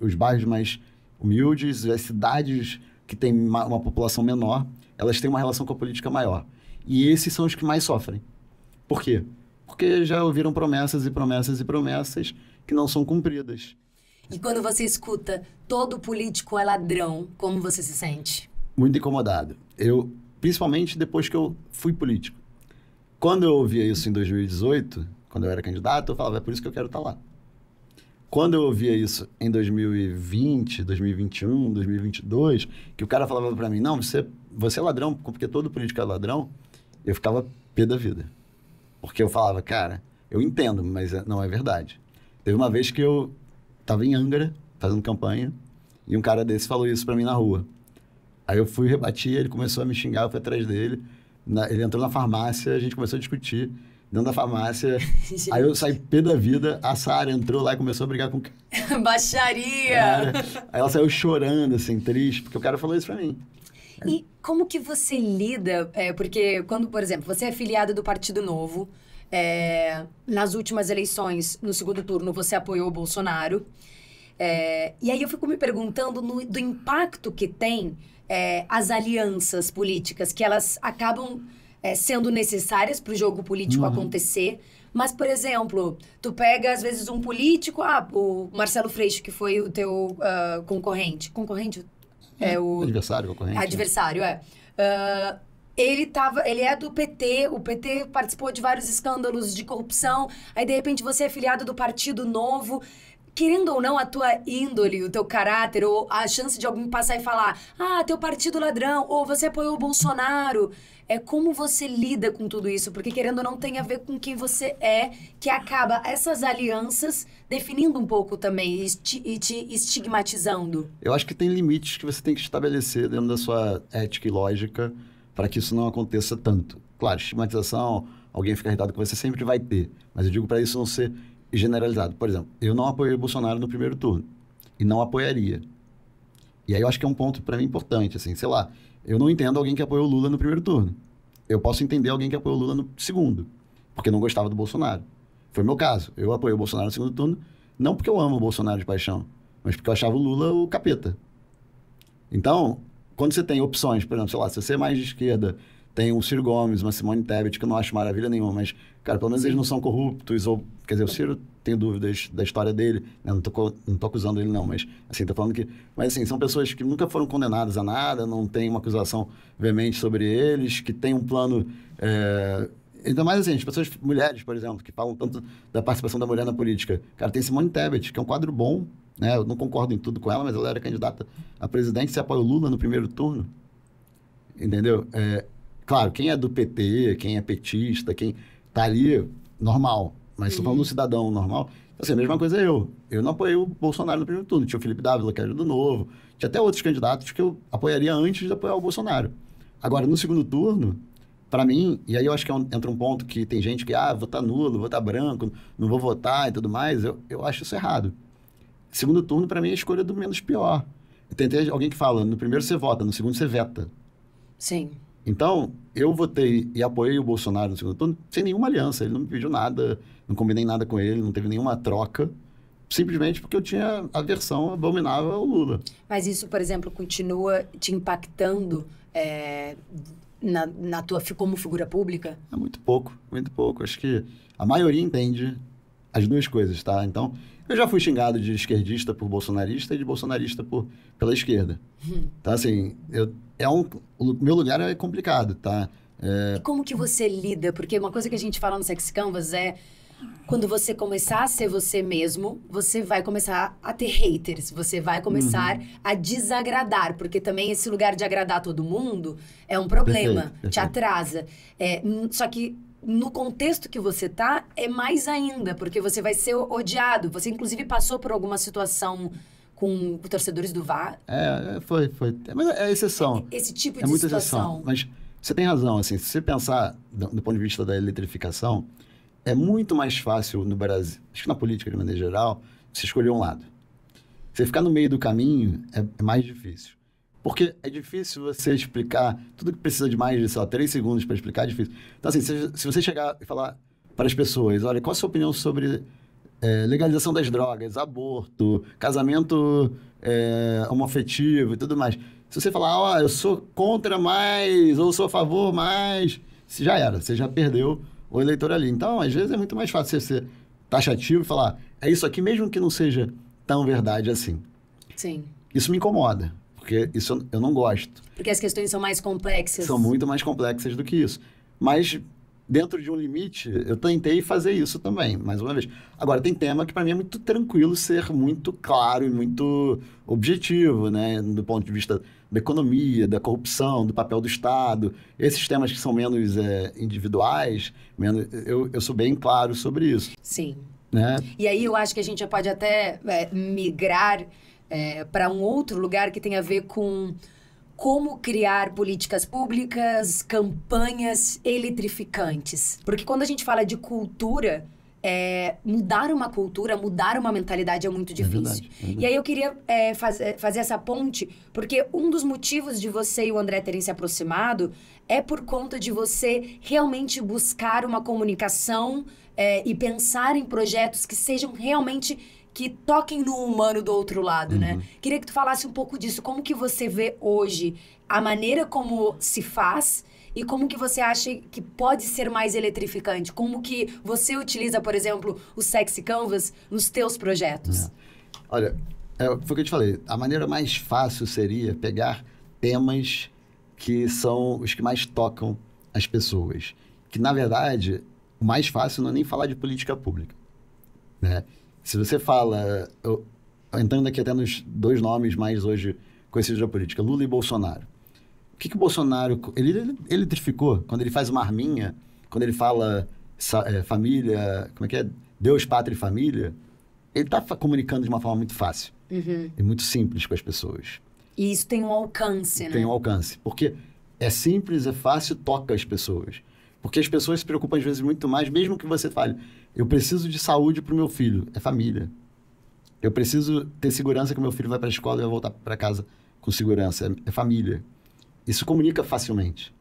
os bairros mais humildes, as cidades que têm uma, uma população menor, elas têm uma relação com a política maior. E esses são os que mais sofrem. Por quê? Porque já ouviram promessas e promessas e promessas que não são cumpridas. E quando você escuta todo político é ladrão, como você se sente? Muito incomodado. Eu, principalmente depois que eu fui político. Quando eu ouvia isso em 2018, quando eu era candidato, eu falava, é por isso que eu quero estar tá lá. Quando eu ouvia isso em 2020, 2021, 2022, que o cara falava para mim, não, você, você é ladrão, porque todo político é ladrão, eu ficava pé da vida. Porque eu falava, cara, eu entendo, mas é, não é verdade. Teve uma vez que eu tava em Angra, fazendo campanha, e um cara desse falou isso para mim na rua. Aí eu fui, rebati, ele começou a me xingar, eu fui atrás dele. Na, ele entrou na farmácia, a gente começou a discutir dentro da farmácia. (laughs) aí eu saí pé da vida, a Sara entrou lá e começou a brigar com o (laughs) Baixaria! Cara. Aí ela saiu chorando, assim, triste, porque o cara falou isso pra mim. E como que você lida? É, porque quando, por exemplo, você é filiado do Partido Novo, é, nas últimas eleições, no segundo turno, você apoiou o Bolsonaro. É, e aí eu fico me perguntando no, do impacto que tem é, as alianças políticas, que elas acabam é, sendo necessárias para o jogo político uhum. acontecer. Mas, por exemplo, tu pega, às vezes, um político, ah, o Marcelo Freixo, que foi o teu uh, concorrente. Concorrente? É, é o. Adversário, concorrente. Né? Adversário, é. Uh, ele tava, ele é do PT, o PT participou de vários escândalos de corrupção, aí de repente você é filiado do Partido Novo. Querendo ou não, a tua índole, o teu caráter, ou a chance de alguém passar e falar: ah, teu partido ladrão, ou você apoiou o Bolsonaro. É como você lida com tudo isso, porque querendo ou não, tem a ver com quem você é, que acaba essas alianças definindo um pouco também e te estigmatizando. Eu acho que tem limites que você tem que estabelecer dentro da sua ética e lógica para que isso não aconteça tanto. Claro, estigmatização, alguém fica irritado com você, sempre vai ter. Mas eu digo para isso não ser generalizado. Por exemplo, eu não apoiei o Bolsonaro no primeiro turno. E não apoiaria. E aí eu acho que é um ponto para mim importante, assim, sei lá, eu não entendo alguém que apoiou o Lula no primeiro turno. Eu posso entender alguém que apoiou o Lula no segundo, porque não gostava do Bolsonaro. Foi meu caso. Eu apoiei o Bolsonaro no segundo turno, não porque eu amo o Bolsonaro de paixão, mas porque eu achava o Lula o capeta. Então, quando você tem opções, por exemplo, sei lá, se você é mais de esquerda, tem o Ciro Gomes, uma Simone Tebet, que eu não acho maravilha nenhuma, mas, cara, pelo menos Sim. eles não são corruptos, ou, quer dizer, o Ciro tem dúvidas da história dele, né? não, tô, não tô acusando ele não, mas, assim, tô falando que, mas, assim, são pessoas que nunca foram condenadas a nada, não tem uma acusação veemente sobre eles, que tem um plano, é, ainda mais, assim, as pessoas, mulheres, por exemplo, que falam tanto da participação da mulher na política, cara, tem Simone Tebet, que é um quadro bom, né? Eu não concordo em tudo com ela, mas ela era candidata a presidente, se apoiou o Lula no primeiro turno. Entendeu? É, claro, quem é do PT, quem é petista, quem tá ali, normal. Mas estou uhum. falando do cidadão normal. Então, assim, a mesma coisa eu. Eu não apoiei o Bolsonaro no primeiro turno. Tinha o Felipe Dávila, que era do Novo. Tinha até outros candidatos que eu apoiaria antes de apoiar o Bolsonaro. Agora, no segundo turno, para mim, e aí eu acho que é entra um ponto que tem gente que, ah, votar tá nulo, votar tá branco, não vou votar e tudo mais. Eu, eu acho isso errado. Segundo turno, para mim, é a escolha do menos pior. Tentei alguém que fala, no primeiro você vota, no segundo você veta. Sim. Então, eu votei e apoiei o Bolsonaro no segundo turno sem nenhuma aliança. Ele não me pediu nada, não combinei nada com ele, não teve nenhuma troca. Simplesmente porque eu tinha aversão abominável ao Lula. Mas isso, por exemplo, continua te impactando é, na, na tua como figura pública? É muito pouco, muito pouco. Acho que a maioria entende as duas coisas, tá? Então, eu já fui xingado de esquerdista por bolsonarista e de bolsonarista por, pela esquerda. Hum. Tá, assim, eu, é um, o meu lugar é complicado, tá? É... E como que você lida? Porque uma coisa que a gente fala no Sex Canvas é... Quando você começar a ser você mesmo, você vai começar a ter haters, você vai começar uhum. a desagradar, porque também esse lugar de agradar todo mundo é um problema, perfeito, perfeito. te atrasa. É, hum, só que no contexto que você tá, é mais ainda, porque você vai ser odiado. Você, inclusive, passou por alguma situação com torcedores do VAR. É, é, foi, foi. Mas é exceção. É, esse tipo é de é muita situação. Exceção. Mas você tem razão, assim, se você pensar do, do, ponto de vista da eletrificação, é muito mais fácil no Brasil, acho que na política de maneira geral, você escolher um lado. Você ficar no meio do caminho é, é mais difícil. Porque é difícil você explicar tudo que precisa de mais de, sei lá, três segundos para explicar, é difícil. Então, assim, se, se, você chegar e falar para as pessoas, olha, qual a sua opinião sobre é, legalização das drogas, aborto, casamento é, homoafetivo e tudo mais. Se você falar, ó, oh, eu sou contra mais, ou sou a favor mais, você já era, você já perdeu o eleitor ali. Então, às vezes é muito mais fácil você ser taxativo e falar, é isso aqui mesmo que não seja tão verdade assim. Sim. Isso me incomoda porque isso eu não gosto. Porque as questões são mais complexas. São muito mais complexas do que isso. Mas dentro de um limite, eu tentei fazer isso também, mais uma vez. Agora, tem tema que para mim é muito tranquilo ser muito claro e muito objetivo, né? Do ponto de vista da economia, da corrupção, do papel do Estado. Esses temas que são menos é, individuais, menos, eu, eu sou bem claro sobre isso. Sim. Né? E aí eu acho que a gente já pode até é, migrar é, para um outro lugar que tem a ver com como criar políticas públicas, campanhas eletrificantes. Porque quando a gente fala de cultura, é, mudar uma cultura, mudar uma mentalidade é muito é difícil. É verdade, é verdade. E aí eu queria é, faz, é, fazer essa ponte, porque um dos motivos de você e o André terem se aproximado é por conta de você realmente buscar uma comunicação e pensar em projetos que sejam realmente que toquem no humano do outro lado, né? uhum. né? Queria que tu falasse um pouco disso. Como que você vê hoje a maneira como se faz e como que você acha que pode ser mais eletrificante? Como que você utiliza, por exemplo, o Sexy Canvas nos teus projetos? É. Olha, é, foi o que eu te falei. A maneira mais fácil seria pegar temas que são os que mais tocam as pessoas. Que, na verdade, o mais fácil não é nem falar de política pública, né? Se você fala, eu, entrando aqui até nos dois nomes mais hoje conhecidos da política, Lula e Bolsonaro. O que, que o Bolsonaro. Ele, ele eletrificou quando ele faz uma arminha, quando ele fala é, família. Como é que é? Deus, pátria e família. Ele está comunicando de uma forma muito fácil uhum. e muito simples com as pessoas. E isso tem um alcance, né? Tem um alcance. Porque é simples, é fácil, toca as pessoas. Porque as pessoas se preocupam às vezes muito mais, mesmo que você fale, eu preciso de saúde para o meu filho, é família. Eu preciso ter segurança que meu filho vai para a escola e vai voltar para casa com segurança, é, é, família. Isso comunica facilmente.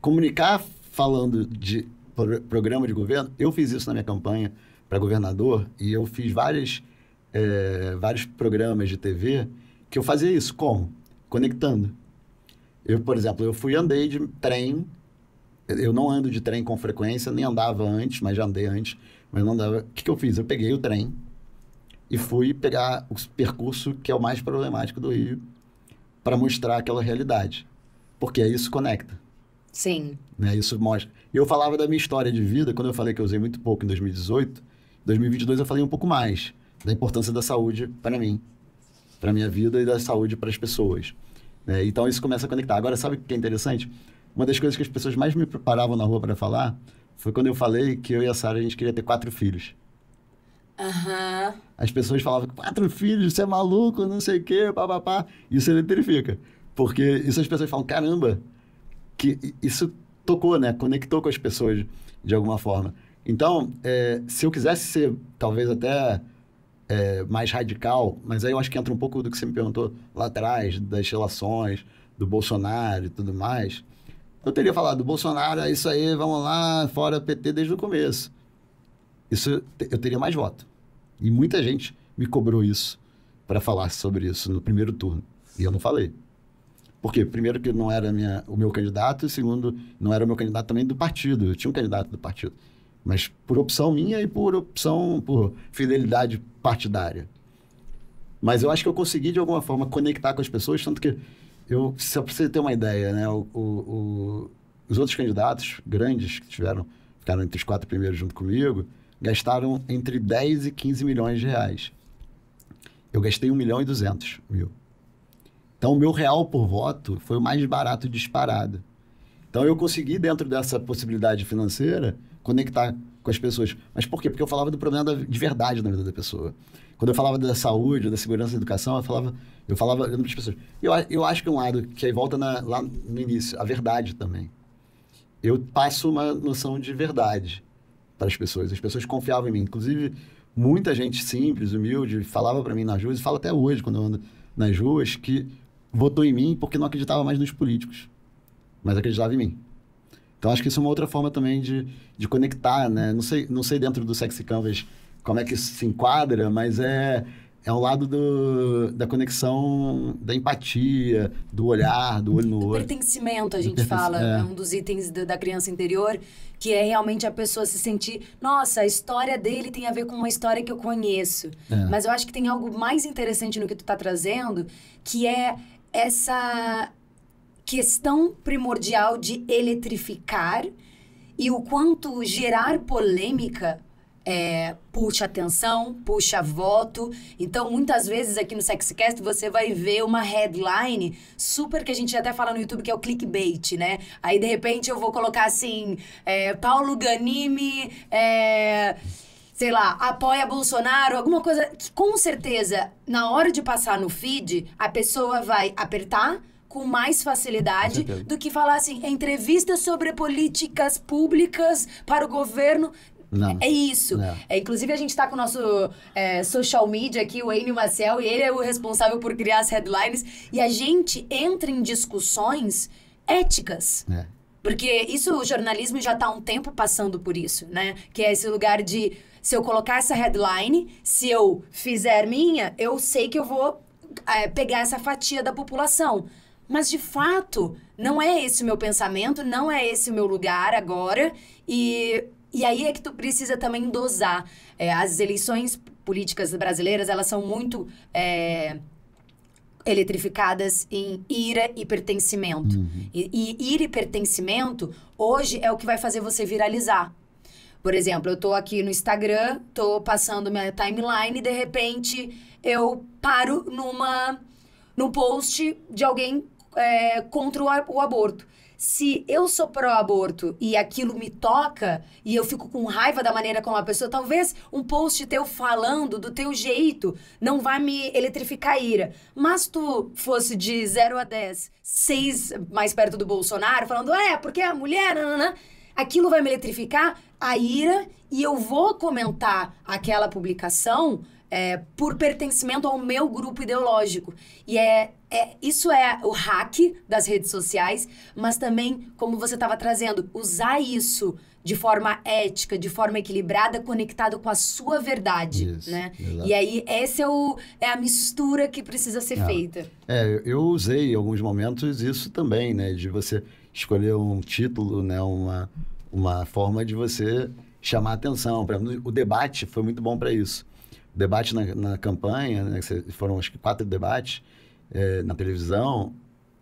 Comunicar falando de programa de governo, eu fiz isso na minha campanha para governador e eu fiz várias, é, vários programas de TV que eu fazia isso. Como? Conectando. Eu, por exemplo, eu fui andei de trem eu não ando de trem com frequência, nem andava antes, mas já andei antes, mas não andava. O que, que eu fiz? Eu peguei o trem e fui pegar o percurso que é o mais problemático do Rio para mostrar aquela realidade. Porque isso conecta. Sim. Né? Isso mostra. Eu falava da minha história de vida, quando eu falei que eu usei muito pouco em 2018, em 2022 eu falei um pouco mais da importância da saúde para mim, para minha vida e da saúde para as pessoas. Né? Então isso começa a conectar. Agora, sabe o que é interessante? Uma das coisas que as pessoas mais me preparavam na rua para falar foi quando eu falei que eu e a Sara a gente queria ter quatro filhos. Uhum. As pessoas falavam, quatro filhos, você é maluco, não sei o quê, papapá. Isso eletrifica. Porque isso as pessoas falam, caramba, que isso tocou, né? Conectou com as pessoas de alguma forma. Então, é, se eu quisesse ser talvez até é, mais radical, mas aí eu acho que entra um pouco do que você me perguntou lá atrás, das relações, do Bolsonaro e tudo mais eu teria falado, Bolsonaro, é isso aí, vamos lá, fora PT desde o começo. Isso eu teria mais voto. E muita gente me cobrou isso para falar sobre isso no primeiro turno. E eu não falei. Por quê? Primeiro que não era minha, o meu candidato, e segundo, não era o meu candidato também do partido. Eu tinha um candidato do partido. Mas por opção minha e por opção, por fidelidade partidária. Mas eu acho que eu consegui, de alguma forma, conectar com as pessoas, tanto que eu, só para você ter uma ideia, né? O, o, o, os outros candidatos grandes que tiveram, ficaram entre os quatro primeiros junto comigo, gastaram entre 10 e 15 milhões de reais. Eu gastei 1 milhão e 200 mil. Então, o meu real por voto foi o mais barato disparado. Então, eu consegui, dentro dessa possibilidade financeira, conectar com as pessoas. Mas por quê? Porque eu falava do problema da, de verdade na vida da pessoa. Quando eu falava da saúde, da segurança da educação, eu falava, eu falava para as pessoas. Eu, eu acho que é um lado que aí volta na, lá no início, a verdade também. Eu passo uma noção de verdade para as pessoas. As pessoas confiavam em mim. Inclusive, muita gente simples, humilde, falava para mim nas ruas, e fala até hoje, quando eu ando nas ruas, que votou em mim porque não acreditava mais nos políticos, mas acreditava em mim. Então acho que isso é uma outra forma também de, de conectar, né? Não sei, não sei dentro do Sexy Canvas como é que isso se enquadra, mas é é o lado do, da conexão, da empatia, do olhar, do olho no do olho. Pertencimento, a gente fala, é. é. um dos itens do, da criança interior, que é realmente a pessoa se sentir, nossa, a história dele tem a ver com uma história que eu conheço. É. Mas eu acho que tem algo mais interessante no que tu está trazendo, que é essa questão primordial de eletrificar e o quanto gerar polêmica é, puxa atenção, puxa voto. Então, muitas vezes aqui no Sexcast você vai ver uma headline super que a gente até fala no YouTube que é o clickbait, né? Aí, de repente, eu vou colocar assim: é, Paulo Ganime. É, sei lá, apoia Bolsonaro, alguma coisa que com certeza, na hora de passar no feed, a pessoa vai apertar, com mais facilidade do que falar assim, entrevista sobre políticas públicas para o governo. Não. É isso. Não. É, inclusive, a gente está com o nosso é, social media aqui, o Enio Maciel, e ele é o responsável por criar as headlines. E a gente entra em discussões éticas. É. Porque isso, o jornalismo já está há um tempo passando por isso, né? Que é esse lugar de se eu colocar essa headline, se eu fizer minha, eu sei que eu vou é, pegar essa fatia da população. Mas de fato, não é esse o meu pensamento, não é esse o meu lugar agora. E, e aí é que tu precisa também dosar. É, as eleições políticas brasileiras, elas são muito. É, eletrificadas em ira e pertencimento. Uhum. E, e ira e pertencimento hoje é o que vai fazer você viralizar. Por exemplo, eu tô aqui no Instagram, tô passando minha timeline e de repente eu paro numa num post de alguém é, contra o, o aborto se eu sou pró-aborto e aquilo me toca e eu fico com raiva da maneira como a pessoa, talvez um post teu falando do teu jeito não vai me eletrificar a ira. Mas tu fosse de 0 a 10, 6 mais perto do Bolsonaro, falando, é, porque a mulher, aquilo vai me eletrificar a ira e eu vou comentar aquela publicação é, por pertencimento ao meu grupo ideológico. E é é, isso é o hack das redes sociais, mas também, como você estava trazendo, usar isso de forma ética, de forma equilibrada, conectado com a sua verdade, isso, né? E aí essa é, o, é a mistura que precisa ser é. feita. É, eu usei em alguns momentos isso também, né? De você escolher um título, né? Uma, uma forma de você chamar atenção. o debate foi muito bom para isso. O debate na, na campanha, né? Foram acho que quatro debates é, na televisão,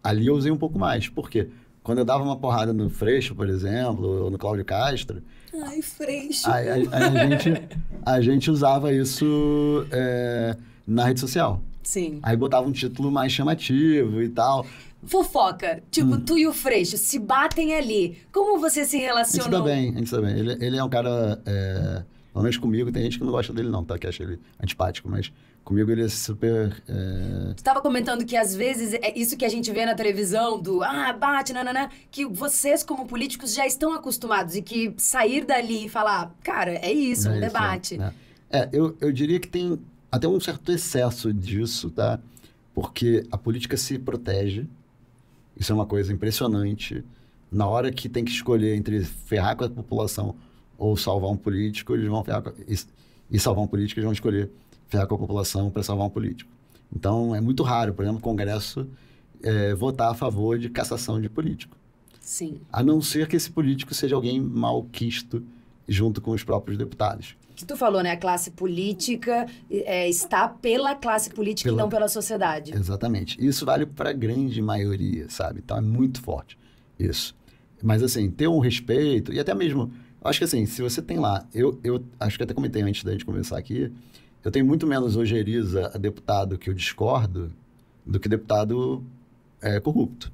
ali eu usei um pouco mais. Por quê? Quando eu dava uma porrada no Freixo, por exemplo, ou no Cláudio Castro. Ai, Freixo! A, a, gente, a gente usava isso é, na rede social. Sim. Aí botava um título mais chamativo e tal. Fofoca. Tipo, hum. tu e o Freixo se batem ali. Como você se relacionou? A gente tá bem, a gente tá bem. Ele, ele é um cara. É, pelo menos comigo, tem gente que não gosta dele, não, tá? Que acha ele antipático, mas Comigo ele é super. É... Tu tava comentando que às vezes é isso que a gente vê na televisão do ah, bate, nananã, que vocês, como políticos, já estão acostumados e que sair dali e falar, cara, é isso, é um isso, debate. É, é eu, eu diria que tem até um certo excesso disso, tá? Porque a política se protege. Isso é uma coisa impressionante. Na hora que tem que escolher entre ferrar com a população ou salvar um político, eles vão ferrar com... e, e salvar um político, eles vão escolher ferrar com a população para salvar um político. Então, é muito raro, por exemplo, o Congresso é, votar a favor de cassação de político. Sim. A não ser que esse político seja alguém malquisto junto com os próprios deputados. Que tu falou, né? A classe política é, está pela classe política pela... e não pela sociedade. Exatamente. Isso vale para a grande maioria, sabe? Então é muito forte isso. Mas assim, ter um respeito e até mesmo... Acho que assim, se você tem lá... Eu, eu acho que até comentei antes da gente começar aqui eu tenho muito menos ojeriza a deputado que eu discordo do que deputado é, corrupto.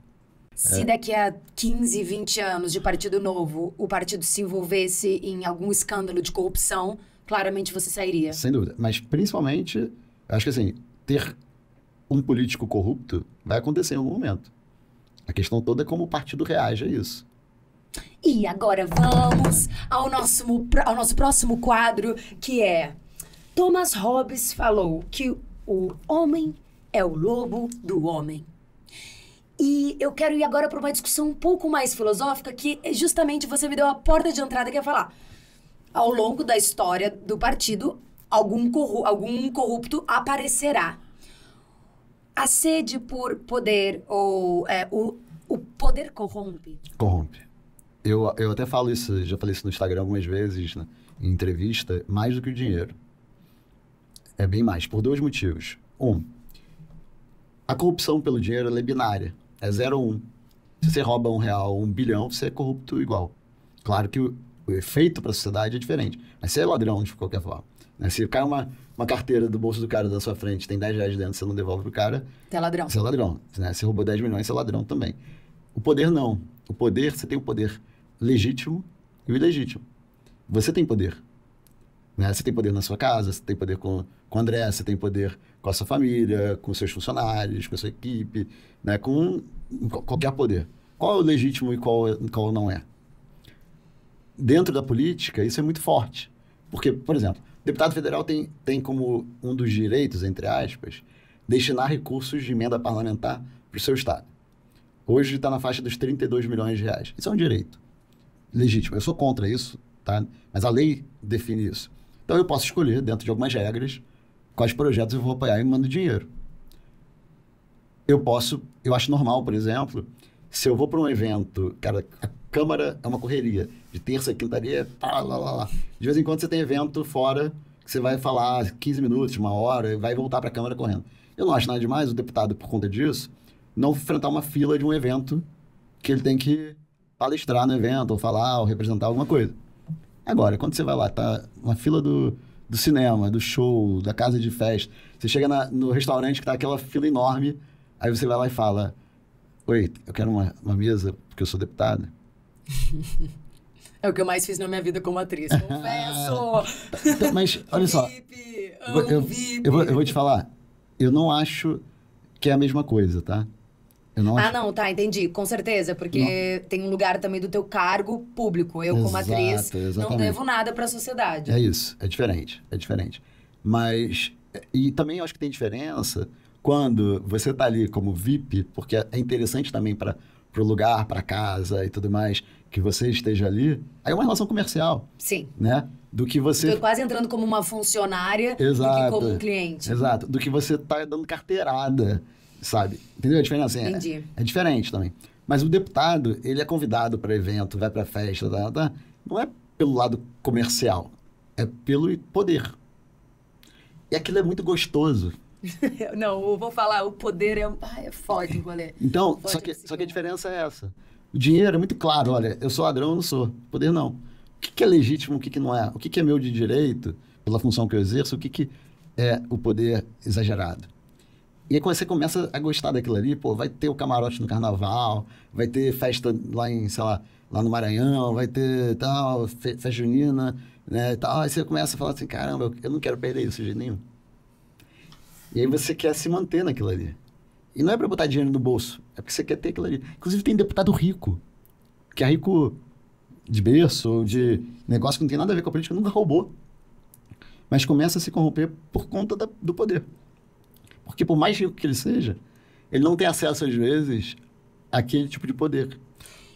Se é. daqui a 15, 20 anos de Partido Novo, o partido se envolvesse em algum escândalo de corrupção, claramente você sairia. Sem dúvida. Mas principalmente, acho que assim, ter um político corrupto vai acontecer em algum momento. A questão toda é como o partido reage a isso. E agora vamos ao nosso, ao nosso próximo quadro, que é Thomas Hobbes falou que o homem é o lobo do homem. E eu quero ir agora para uma discussão um pouco mais filosófica, que é justamente você me deu a porta de entrada que é falar. Ao longo da história do partido, algum, corru algum corrupto aparecerá. A sede por poder ou é, o, o poder corrompe? Corrompe. Eu, eu até falo isso, já falei isso no Instagram algumas vezes, né, em entrevista, mais do que o dinheiro é bem mais, por dois motivos. Um, a corrupção pelo dinheiro é binária, é zero ou um. Se você rouba um real, um bilhão, você é corrupto igual. Claro que o, o efeito para a sociedade é diferente, mas você é ladrão de qualquer forma. Né? Se cai uma, uma carteira do bolso do cara da sua frente, tem 10 reais dentro, você não devolve para o cara. Você é ladrão. Você é ladrão. Né? você roubou 10 milhões, você é ladrão também. O poder não. O poder, você tem o um poder legítimo e o ilegítimo. Você tem poder. Né? Você tem poder na sua casa, você tem poder com, com o André, você tem poder com a sua família, com seus funcionários, com a sua equipe, né? com qualquer poder. Qual é o legítimo e qual, qual não é? Dentro da política, isso é muito forte. Porque, por exemplo, deputado federal tem, tem como um dos direitos, entre aspas, destinar recursos de emenda parlamentar para o seu Estado. Hoje está na faixa dos 32 milhões de reais. Isso é um direito legítimo. Eu sou contra isso, tá? mas a lei define isso. Então eu posso escolher, dentro de algumas regras, quais projetos eu vou apoiar e mando dinheiro. Eu posso, eu acho normal, por exemplo, se eu vou para um evento, cara, a Câmara é uma correria, de terça, quinta-feira, tá, lá, lá, lá. De vez em quando você tem evento fora, que você vai falar 15 minutos, uma hora, e vai voltar para a Câmara correndo. Eu não acho nada demais o deputado, por conta disso, não enfrentar uma fila de um evento que ele tem que palestrar no evento, ou falar, ou representar alguma coisa. Agora, quando você vai lá, tá na fila do, do cinema, do show, da casa de festa, você chega na, no restaurante que tá aquela fila enorme, aí você vai lá e fala: Oi, eu quero uma, uma mesa, porque eu sou deputada. (laughs) É o que eu mais fiz na minha vida como atriz, (laughs) confesso! Tá, mas, olha só. (laughs) VIP, eu, eu, eu, vou, eu vou te falar, eu não acho que é a mesma coisa, tá? Não ah, não, tá, entendi, com certeza, porque não. tem um lugar também do teu cargo público. Eu, Exato, como atriz, exatamente. não devo nada para a sociedade. É isso, é diferente, é diferente. Mas, e também acho que tem diferença quando você tá ali como VIP, porque é interessante também para o lugar, para casa e tudo mais, que você esteja ali, aí é uma relação comercial. Sim. Né? Do que você. Estou quase entrando como uma funcionária Exato. do que como um cliente. Exato. Do que você tá dando carteirada sabe? Entendeu a diferença? Assim, Entendi. É, é, diferente também. Mas o deputado, ele é convidado para evento, vai para festa, tá, tá, não é pelo lado comercial, é pelo poder. E aquilo é muito gostoso. (laughs) não, eu vou falar, o poder é, ah, é foda, Então, foda só, que, só que a diferença é essa. O dinheiro é muito claro, olha, eu sou ladrão, eu não sou. Poder não. O que, que é legítimo, o que, que não é? O que, que é meu de direito, pela função que eu exerço, o que, que é o poder exagerado? E aí você começa a gostar daquilo ali, pô, vai ter o camarote no carnaval, vai ter festa lá em, sei lá, lá no Maranhão, vai ter tal, festa junina, né, tal. Aí você começa a falar assim, caramba, eu não quero perder isso de nenhum. E aí você quer se manter naquilo ali. E não é para botar dinheiro no bolso, é porque você quer ter aquilo ali. Inclusive tem deputado rico, que é rico de berço, de negócio que não tem nada a ver com a política, nunca roubou. Mas começa a se corromper por conta da, do poder. Porque por mais rico que ele seja, ele não tem acesso, às vezes, àquele tipo de poder.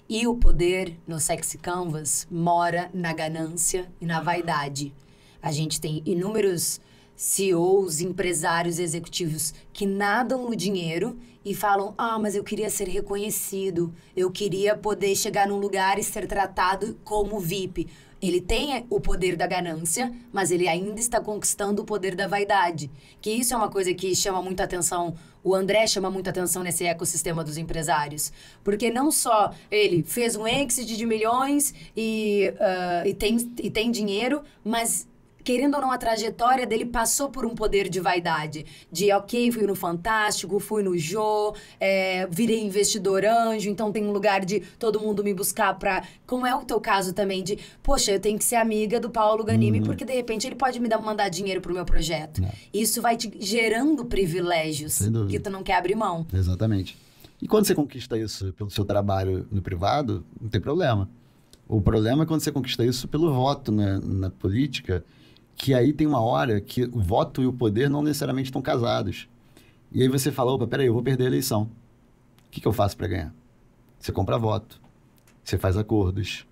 E o poder no Sexy Canvas mora na ganância e na vaidade. A gente tem inúmeros CEOs, empresários executivos que nadam no dinheiro e falam: Ah, mas eu queria ser reconhecido, eu queria poder chegar num lugar e ser tratado como VIP. Ele tem é, o poder da ganância, mas ele ainda está conquistando o poder da vaidade. Que isso é uma coisa que chama muita atenção. O André chama muita atenção nesse ecossistema dos empresários. Porque não só ele fez um exit de milhões e, uh, e, tem, e tem dinheiro, mas querendo ou não, a trajetória dele passou por um poder de vaidade. De, ok, fui no Fantástico, fui no Jô, é, virei investidor anjo, então tem um lugar de todo mundo me buscar pra... Como é o teu caso também de, poxa, eu tenho que ser amiga do Paulo Ganimi, uhum. porque de repente ele pode me dar, mandar dinheiro pro meu projeto. É. Isso vai te gerando privilégios que tu não quer abrir mão. Exatamente. E quando você conquista isso pelo seu trabalho no privado, não tem problema. O problema é quando você conquista isso pelo voto né, na política, que aí tem uma hora que o voto e o poder não necessariamente estão casados. E aí você fala, opa, peraí, eu vou perder a eleição. O que, que eu faço para ganhar? Você compra voto, você faz acordos.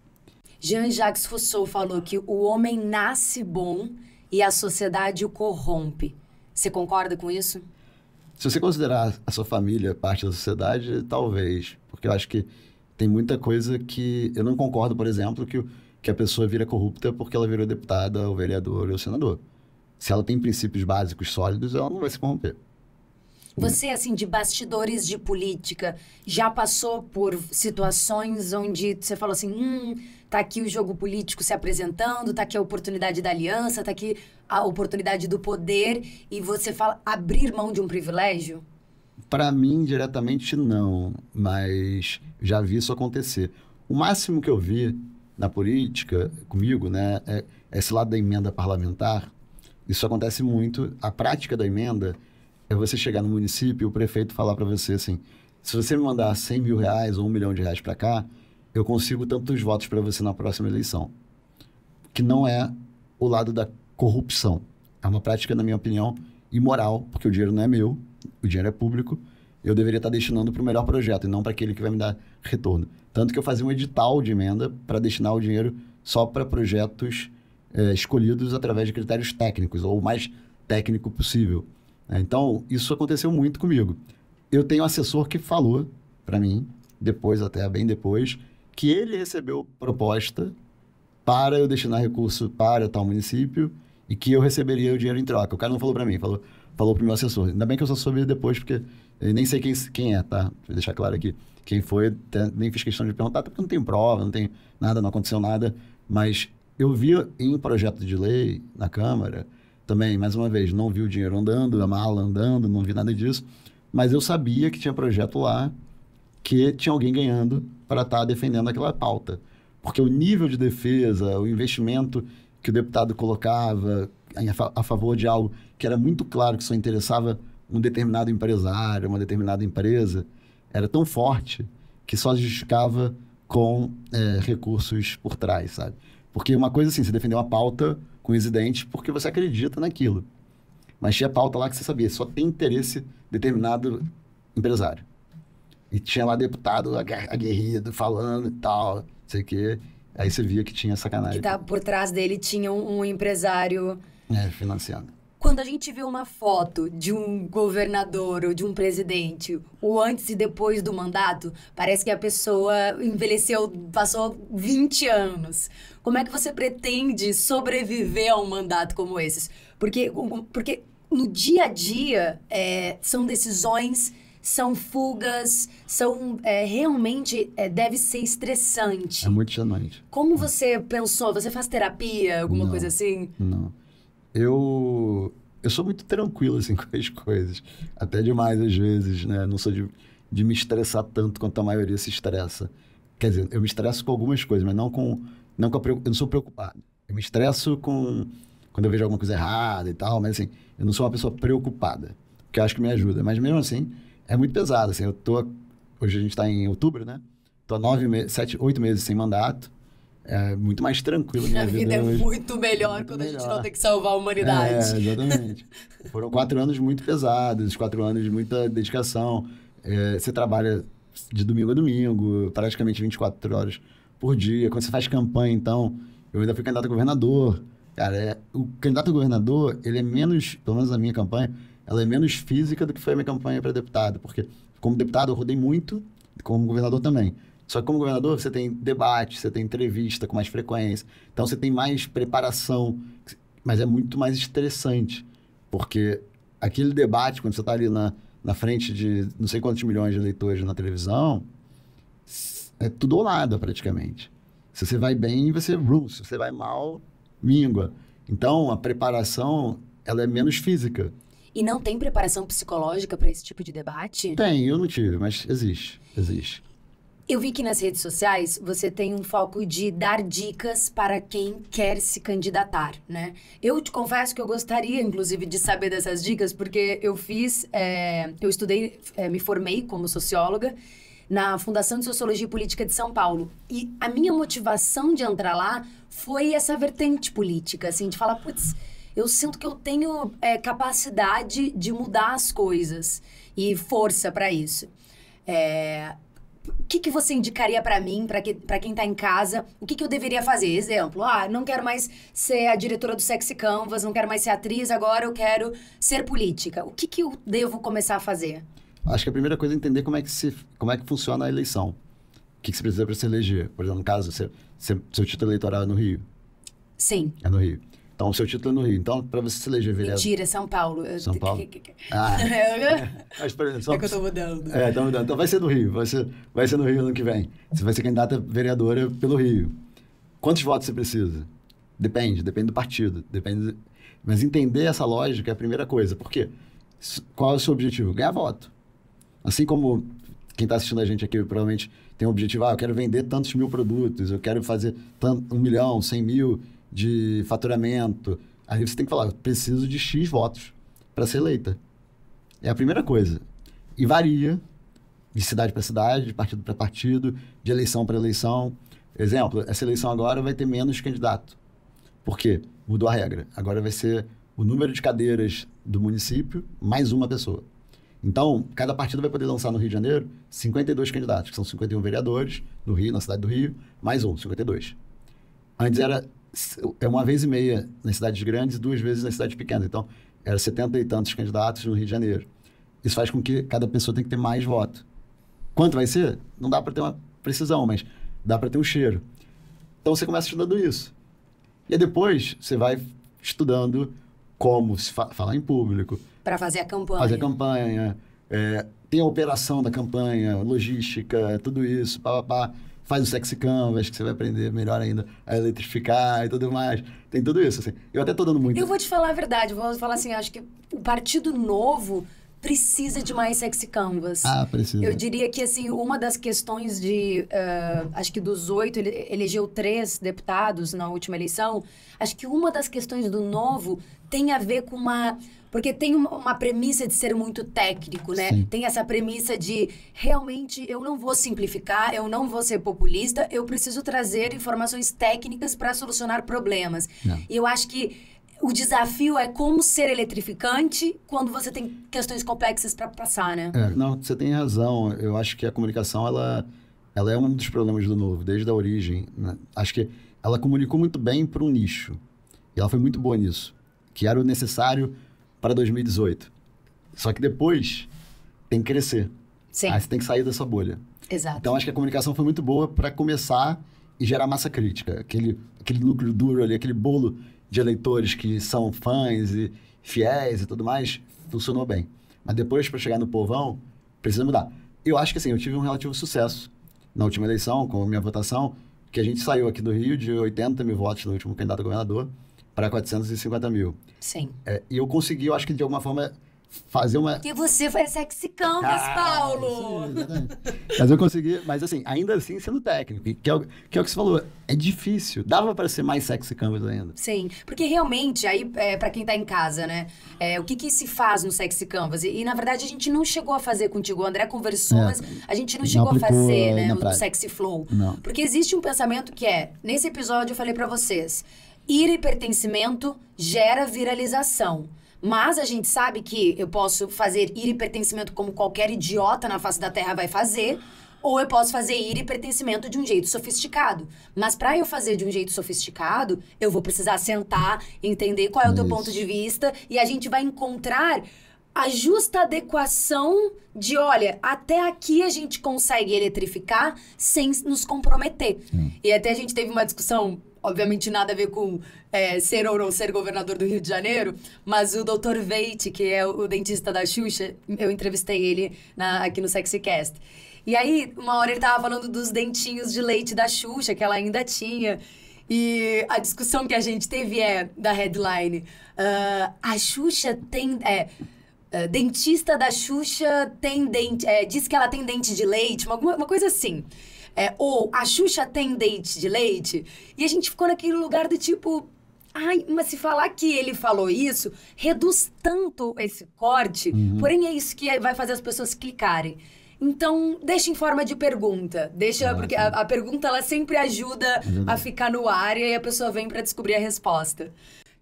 Jean-Jacques Rousseau falou que o homem nasce bom e a sociedade o corrompe. Você concorda com isso? Se você considerar a sua família parte da sociedade, talvez. Porque eu acho que tem muita coisa que. Eu não concordo, por exemplo, que que a pessoa vira corrupta porque ela virou deputada, ou vereador, ou senador. Se ela tem princípios básicos sólidos, ela não vai se corromper. Você, assim, de bastidores de política, já passou por situações onde você falou assim: hum, tá aqui o jogo político se apresentando, tá aqui a oportunidade da aliança, tá aqui a oportunidade do poder, e você fala abrir mão de um privilégio? Para mim, diretamente, não, mas já vi isso acontecer. O máximo que eu vi na política comigo, né, é, esse lado da emenda parlamentar, isso acontece muito. A prática da emenda é você chegar no município e o prefeito falar para você assim: se você me mandar 100 mil reais ou um milhão de reais para cá, eu consigo tantos votos para você na próxima eleição. Que não é o lado da corrupção. É uma prática, na minha opinião, imoral, porque o dinheiro não é meu, o dinheiro é público. Eu deveria estar tá destinando para o melhor projeto e não para aquele que vai me dar retorno. Tanto que eu fazia um edital de emenda para destinar o dinheiro só para projetos é, escolhidos através de critérios técnicos, ou o mais técnico possível. É, então, isso aconteceu muito comigo. Eu tenho um assessor que falou para mim, depois, até bem depois, que ele recebeu proposta para eu destinar recurso para tal município e que eu receberia o dinheiro em troca. O cara não falou para mim, falou, falou para o meu assessor. Ainda bem que eu só soube depois, porque nem sei quem, quem é, tá? Vou deixar claro aqui. Quem foi, até, nem fiz questão de perguntar, até porque não tem prova, não tem nada, não aconteceu nada. Mas eu vi em projeto de lei na Câmara, também, mais uma vez, não vi o dinheiro andando, a mala andando, não vi nada disso. Mas eu sabia que tinha projeto lá que tinha alguém ganhando para estar tá defendendo aquela pauta. Porque o nível de defesa, o investimento que o deputado colocava a favor de algo que era muito claro que só interessava um determinado empresário, uma determinada empresa, era tão forte que só justificava com é, recursos por trás, sabe? Porque uma coisa assim, você defendeu uma pauta com os dentes porque você acredita naquilo. Mas tinha pauta lá que você sabia, só tem interesse determinado empresário. E tinha lá deputado aguerrido falando e tal, sei o quê. Aí você via que tinha sacanagem. Que tá por trás dele tinha um, um empresário. É, financiando quando a gente vê uma foto de um governador ou de um presidente, o antes e depois do mandato, parece que a pessoa envelheceu, passou 20 anos. Como é que você pretende sobreviver a um mandato como esses? Porque, porque no dia a dia é, são decisões são fugas, são é, realmente é, deve ser estressante. É muito chanante. Como você pensou? Você faz terapia, alguma não, coisa assim? Não eu, eu sou muito tranquilo assim, (laughs) com as coisas. Até demais às vezes, né? Não sou de, de me estressar tanto quanto a maioria se estressa. Quer dizer, eu me estresso com algumas coisas, mas não com. Não com a, eu não sou preocupado. Eu me estresso com. Quando eu vejo alguma coisa errada e tal, mas assim, eu não sou uma pessoa preocupada, que eu acho que me ajuda. Mas mesmo assim, é muito pesado. Assim, eu tô. Hoje a gente está em outubro, né? Tô nove meses, sete, oito meses sem mandato é muito mais tranquilo. Né? A minha vida, vida é hoje. muito melhor muito quando melhor. a gente não tem que salvar a humanidade. É, exatamente. Foram quatro anos muito pesados, quatro anos de muita dedicação. É, você trabalha de domingo a domingo, praticamente 24 horas por dia. Quando você faz campanha, então, eu ainda fui candidato a governador. Cara, é, o candidato a governador, ele é menos, pelo menos na minha campanha, ela é menos física do que foi a minha campanha para deputado, porque como deputado eu rodei muito, como governador também. Só que como governador, você tem debate, você tem entrevista com mais frequência. Então você tem mais preparação, mas é muito mais estressante. Porque aquele debate, quando você está ali na, na frente de não sei quantos milhões de eleitores na televisão, é tudo ou nada praticamente. Se você vai bem, você brum, é se você vai mal, míngua. Então a preparação ela é menos física. E não tem preparação psicológica para esse tipo de debate? Tem, eu não tive, mas existe, existe. Eu vi que nas redes sociais você tem um foco de dar dicas para quem quer se candidatar, né? Eu te confesso que eu gostaria, inclusive, de saber dessas dicas, porque eu fiz, é, eu estudei, é, me formei como socióloga na Fundação de Sociologia e Política de São Paulo. E a minha motivação de entrar lá foi essa vertente política, assim, de falar, putz, eu sinto que eu tenho é, capacidade de mudar as coisas e força para isso. É, o que, que você indicaria para mim, para que, pra quem tá em casa, o que, que eu deveria fazer? Exemplo, ah, não quero mais ser a diretora do Sexy Canvas, não quero mais ser atriz, agora eu quero ser política. O que, que eu devo começar a fazer? Acho que a primeira coisa é entender como é que, se, como é que funciona a eleição. O que, que você precisa para se eleger? Por exemplo, no caso, você, você, seu título eleitoral é no Rio. Sim. É no Rio. Então, o seu título é no Rio. Então, para você se eleger vereador. Mentira, São Paulo. São Paulo. Ah, mas, por exemplo, É que eu estou mudando. É, tá mudando. Então, vai ser no Rio. Vai ser, vai ser no Rio ano que vem. Você vai ser candidata vereadora pelo Rio. Quantos votos você precisa? Depende, depende do partido. Depende. Mas entender essa lógica é a primeira coisa. Por quê? Qual é o seu objetivo? Ganhar voto. Assim como quem está assistindo a gente aqui provavelmente tem um objetivo, ah, eu quero vender tantos mil produtos, eu quero fazer tanto, um milhão, cem mil, de faturamento. Aí você tem que falar, eu preciso de X votos para ser eleita. É a primeira coisa. E varia de cidade para cidade, de partido para partido, de eleição para eleição. Exemplo, essa eleição agora vai ter menos candidato. Por quê? Mudou a regra. Agora vai ser o número de cadeiras do município mais uma pessoa. Então, cada partido vai poder lançar no Rio de Janeiro 52 candidatos, que são 51 vereadores no Rio, na cidade do Rio, mais um, 52. Antes era é uma vez e meia nas cidades grandes duas vezes nas cidades pequenas. Então, era setenta e tantos candidatos no Rio de Janeiro. Isso faz com que cada pessoa tenha que ter mais voto. Quanto vai ser? Não dá para ter uma precisão, mas dá para ter um cheiro. Então, você começa estudando isso. E aí depois, você vai estudando como se fa falar em público. Para fazer a campanha. Fazer a campanha. É, tem a operação da campanha, logística, tudo isso, pá, pá, pá faz o sexy canvas, que você vai aprender melhor ainda a eletrificar e tudo mais. Tem tudo isso, assim. Eu até tô dando muito. Eu vou te falar a verdade, vou falar assim, acho que o Partido Novo precisa de mais sexy canvas. Ah, precisa. Eu diria que, assim, uma das questões de... Uh, acho que dos oito, ele elegeu três deputados na última eleição. Acho que uma das questões do Novo tem a ver com uma porque tem uma, premissa de ser muito técnico, né? Sim. Tem essa premissa de realmente eu não vou simplificar, eu não vou ser populista, eu preciso trazer informações técnicas para solucionar problemas. Não. E eu acho que o desafio é como ser eletrificante quando você tem questões complexas para passar, né? É, não, você tem razão. Eu acho que a comunicação ela, ela é um dos problemas do novo desde a origem. Né? Acho que ela comunicou muito bem para um nicho e ela foi muito boa nisso, que era o necessário para 2018. Só que depois tem que crescer. Sim. Aí você tem que sair dessa bolha. Exato. Então acho que a comunicação foi muito boa para começar e gerar massa crítica. Aquele, aquele núcleo duro ali, aquele bolo de eleitores que são fãs e fiéis e tudo mais, funcionou bem. Mas depois, para chegar no povão, precisa mudar. Eu acho que assim, eu tive um relativo sucesso na última eleição, com a minha votação, que a gente saiu aqui do Rio de 80 mil votos no último candidato a governador para 450 mil. Sim. É, e eu consegui, eu acho que de alguma forma, fazer uma. Que você foi sexy canvas, ah, Paulo! Sim, mas eu consegui, mas assim, ainda assim sendo técnico, que é o que, é o que você falou, é difícil, dava para ser mais sexy canvas ainda. Sim, porque realmente, aí, é, para quem tá em casa, né, é, o que que se faz no sexy canvas? E, e, na verdade a gente não chegou a fazer contigo, o André conversou, é, mas a gente não chegou a fazer, né, o sexy flow. Não. Porque existe um pensamento que é, nesse episódio eu falei para vocês, ira e pertencimento gera viralização. Mas a gente sabe que eu posso fazer ir e pertencimento como qualquer idiota na face da Terra vai fazer, ou eu posso fazer ir e pertencimento de um jeito sofisticado. Mas para eu fazer de um jeito sofisticado, eu vou precisar sentar, entender qual é o teu ponto de vista e a gente vai encontrar a justa adequação de, olha, até aqui a gente consegue eletrificar sem nos comprometer. E até a gente teve uma discussão obviamente nada a ver com é, ser ou não ser governador do Rio de Janeiro, mas o Dr. Veit, que é o dentista da Xuxa, eu entrevistei ele na, aqui no SexyCast. E aí, uma hora ele tava falando dos dentinhos de leite da Xuxa, que ela ainda tinha. E a discussão que a gente teve é da headline. Uh, a Xuxa tem. É, uh, dentista da Xuxa tem dente. É, diz que ela tem dente de leite, uma, uma coisa assim. É, ou a Xuxa tem date de leite. E a gente ficou naquele lugar do tipo. Ai, mas se falar que ele falou isso, reduz tanto esse corte. Uhum. Porém, é isso que é, vai fazer as pessoas clicarem. Então, deixa em forma de pergunta. Deixa, ah, porque tá. a, a, pergunta ela sempre ajuda, ajuda a ficar no ar e aí a pessoa vem para descobrir a resposta.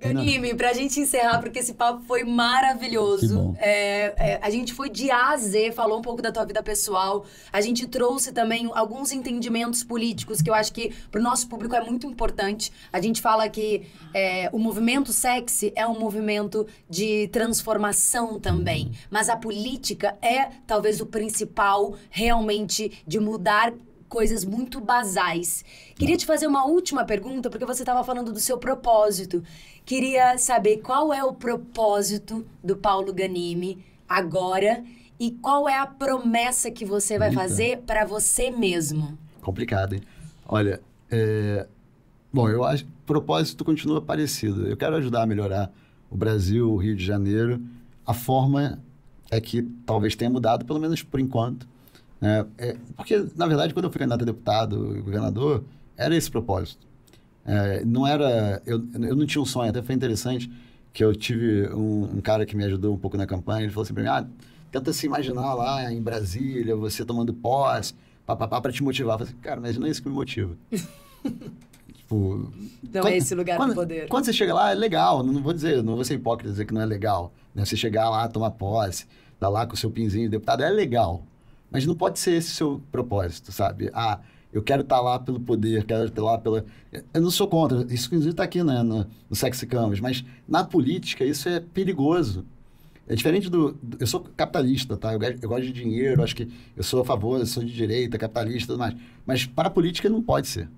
Anime, pra gente encerrar, porque esse papo foi maravilhoso. É, é, a gente foi de A a Z, falou um pouco da tua vida pessoal. A gente trouxe também alguns entendimentos políticos que eu acho que pro nosso público é muito importante. A gente fala que é, o movimento sexy é um movimento de transformação também. Uhum. Mas a política é talvez o principal realmente de mudar coisas muito basais. Queria te fazer uma última pergunta, porque você estava falando do seu propósito. Queria saber qual é o propósito do Paulo Ganimi agora e qual é a promessa que você vai Eita. fazer para você mesmo. Complicado, hein? Olha, é... bom, eu acho que o propósito continua parecido. Eu quero ajudar a melhorar o Brasil, o Rio de Janeiro. A forma é que talvez tenha mudado, pelo menos por enquanto né? é, porque, na verdade, quando eu fui candidato a deputado, governador, era esse propósito. É, não era... Eu, eu não tinha um sonho, até foi interessante que eu tive um, um, cara que me ajudou um pouco na campanha, ele falou assim pra mim, ah, tenta se imaginar lá em Brasília, você tomando posse, papapá, para te motivar. Eu falei assim, cara, mas não é isso que me motiva. (laughs) tipo... Não quando, é esse lugar quando, do poder. Quando você chega lá, é legal, não vou dizer, não vou ser hipócrita dizer que não é legal. Né? Você chegar lá, tomar posse, tá lá com o seu pinzinho de deputado, é legal. Mas não pode ser esse o seu propósito, sabe? Ah, eu quero estar tá lá pelo poder, quero estar tá lá pela. Eu não sou contra, isso inclusive está aqui né, no, no Sexy Camus, mas na política isso é perigoso. É diferente do. Eu sou capitalista, tá? Eu, eu gosto de dinheiro, acho que eu sou a favor, eu sou de direita, capitalista e tudo mais. Mas para a política não pode ser.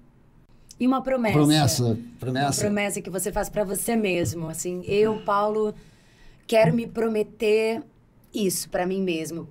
E uma promessa. Promessa, promessa. Uma promessa que você faz para você mesmo. Assim, eu, Paulo, quero me prometer isso para mim mesmo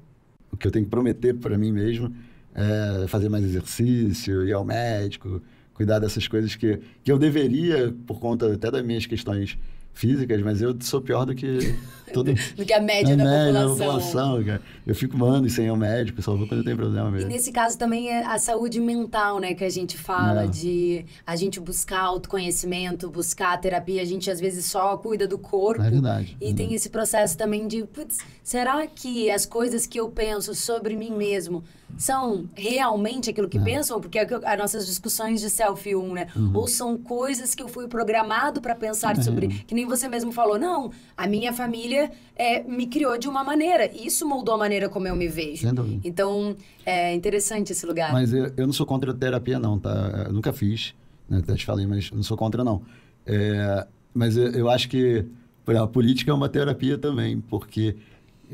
que eu tenho que prometer para mim mesmo é fazer mais exercício, ir ao médico, cuidar dessas coisas que, que eu deveria, por conta até das minhas questões físicas, mas eu sou pior do que (laughs) todo do que a média, a é, da, média né, população. da população. Cara. Eu fico mando sem ir ao médico, só vou quando tem problema mesmo. E nesse caso também é a saúde mental, né, que a gente fala é. de a gente buscar autoconhecimento, buscar terapia, a gente às vezes só cuida do corpo. É verdade. E tem é esse processo também de, putz, será que as coisas que eu penso sobre mim mesmo são realmente aquilo que é. pensam, porque é as nossas discussões de selfie 1, né? Uhum. Ou são coisas que eu fui programado para pensar é. sobre, que nem você mesmo falou, não, a minha família eh, me criou de uma maneira, e isso moldou a maneira como eu me vejo. Então, é interessante esse lugar. Mas eu, eu, não sou contra a terapia, não, tá? Eu nunca fiz, né? até te falei, mas não sou contra, não. É, mas eu, eu acho que a política é uma terapia também, porque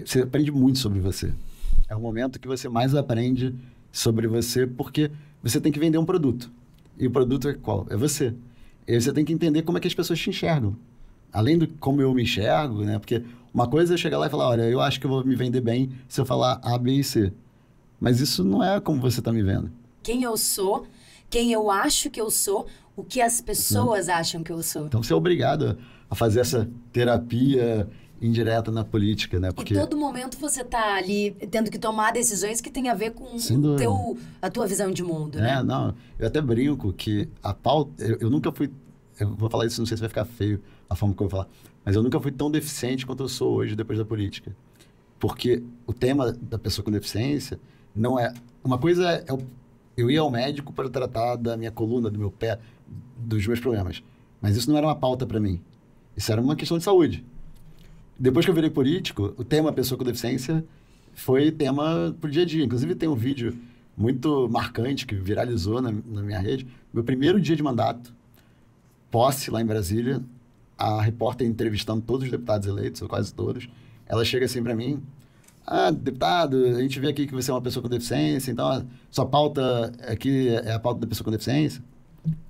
você aprende muito sobre você. É o momento que você mais aprende sobre você, porque você tem que vender um produto. E o produto é qual? É você. E você tem que entender como é que as pessoas te enxergam. Além do como eu me enxergo, né? Porque uma coisa é chegar lá e falar, olha, eu acho que eu vou me vender bem se eu falar A, B e C. Mas isso não é como você está me vendo. Quem eu sou, quem eu acho que eu sou, o que as né? pessoas não. acham que eu sou. Então você é obrigado a fazer essa terapia indireta na política, né? Porque... E todo momento você está ali tendo que tomar decisões que tem a ver com o teu, a tua visão de mundo, é, né? não. Eu até brinco que a pauta... Eu, eu, nunca fui... Eu vou falar isso, não sei se vai ficar feio a forma como eu vou falar. Mas eu nunca fui tão deficiente quanto eu sou hoje depois da política. Porque o tema da pessoa com deficiência não é... Uma coisa é... é eu, eu ia ao médico para tratar da minha coluna, do meu pé, dos meus problemas. Mas isso não era uma pauta para mim. Isso era uma questão de saúde. Depois que eu virei político, o tema pessoa com deficiência foi tema pro dia a dia. Inclusive, tem um vídeo muito marcante que viralizou na, na minha rede. Meu primeiro dia de mandato, posse lá em Brasília, a repórter entrevistando todos os deputados eleitos, ou quase todos, ela chega assim para mim: Ah, deputado, a gente vê aqui que você é uma pessoa com deficiência, então sua pauta aqui é a pauta da pessoa com deficiência.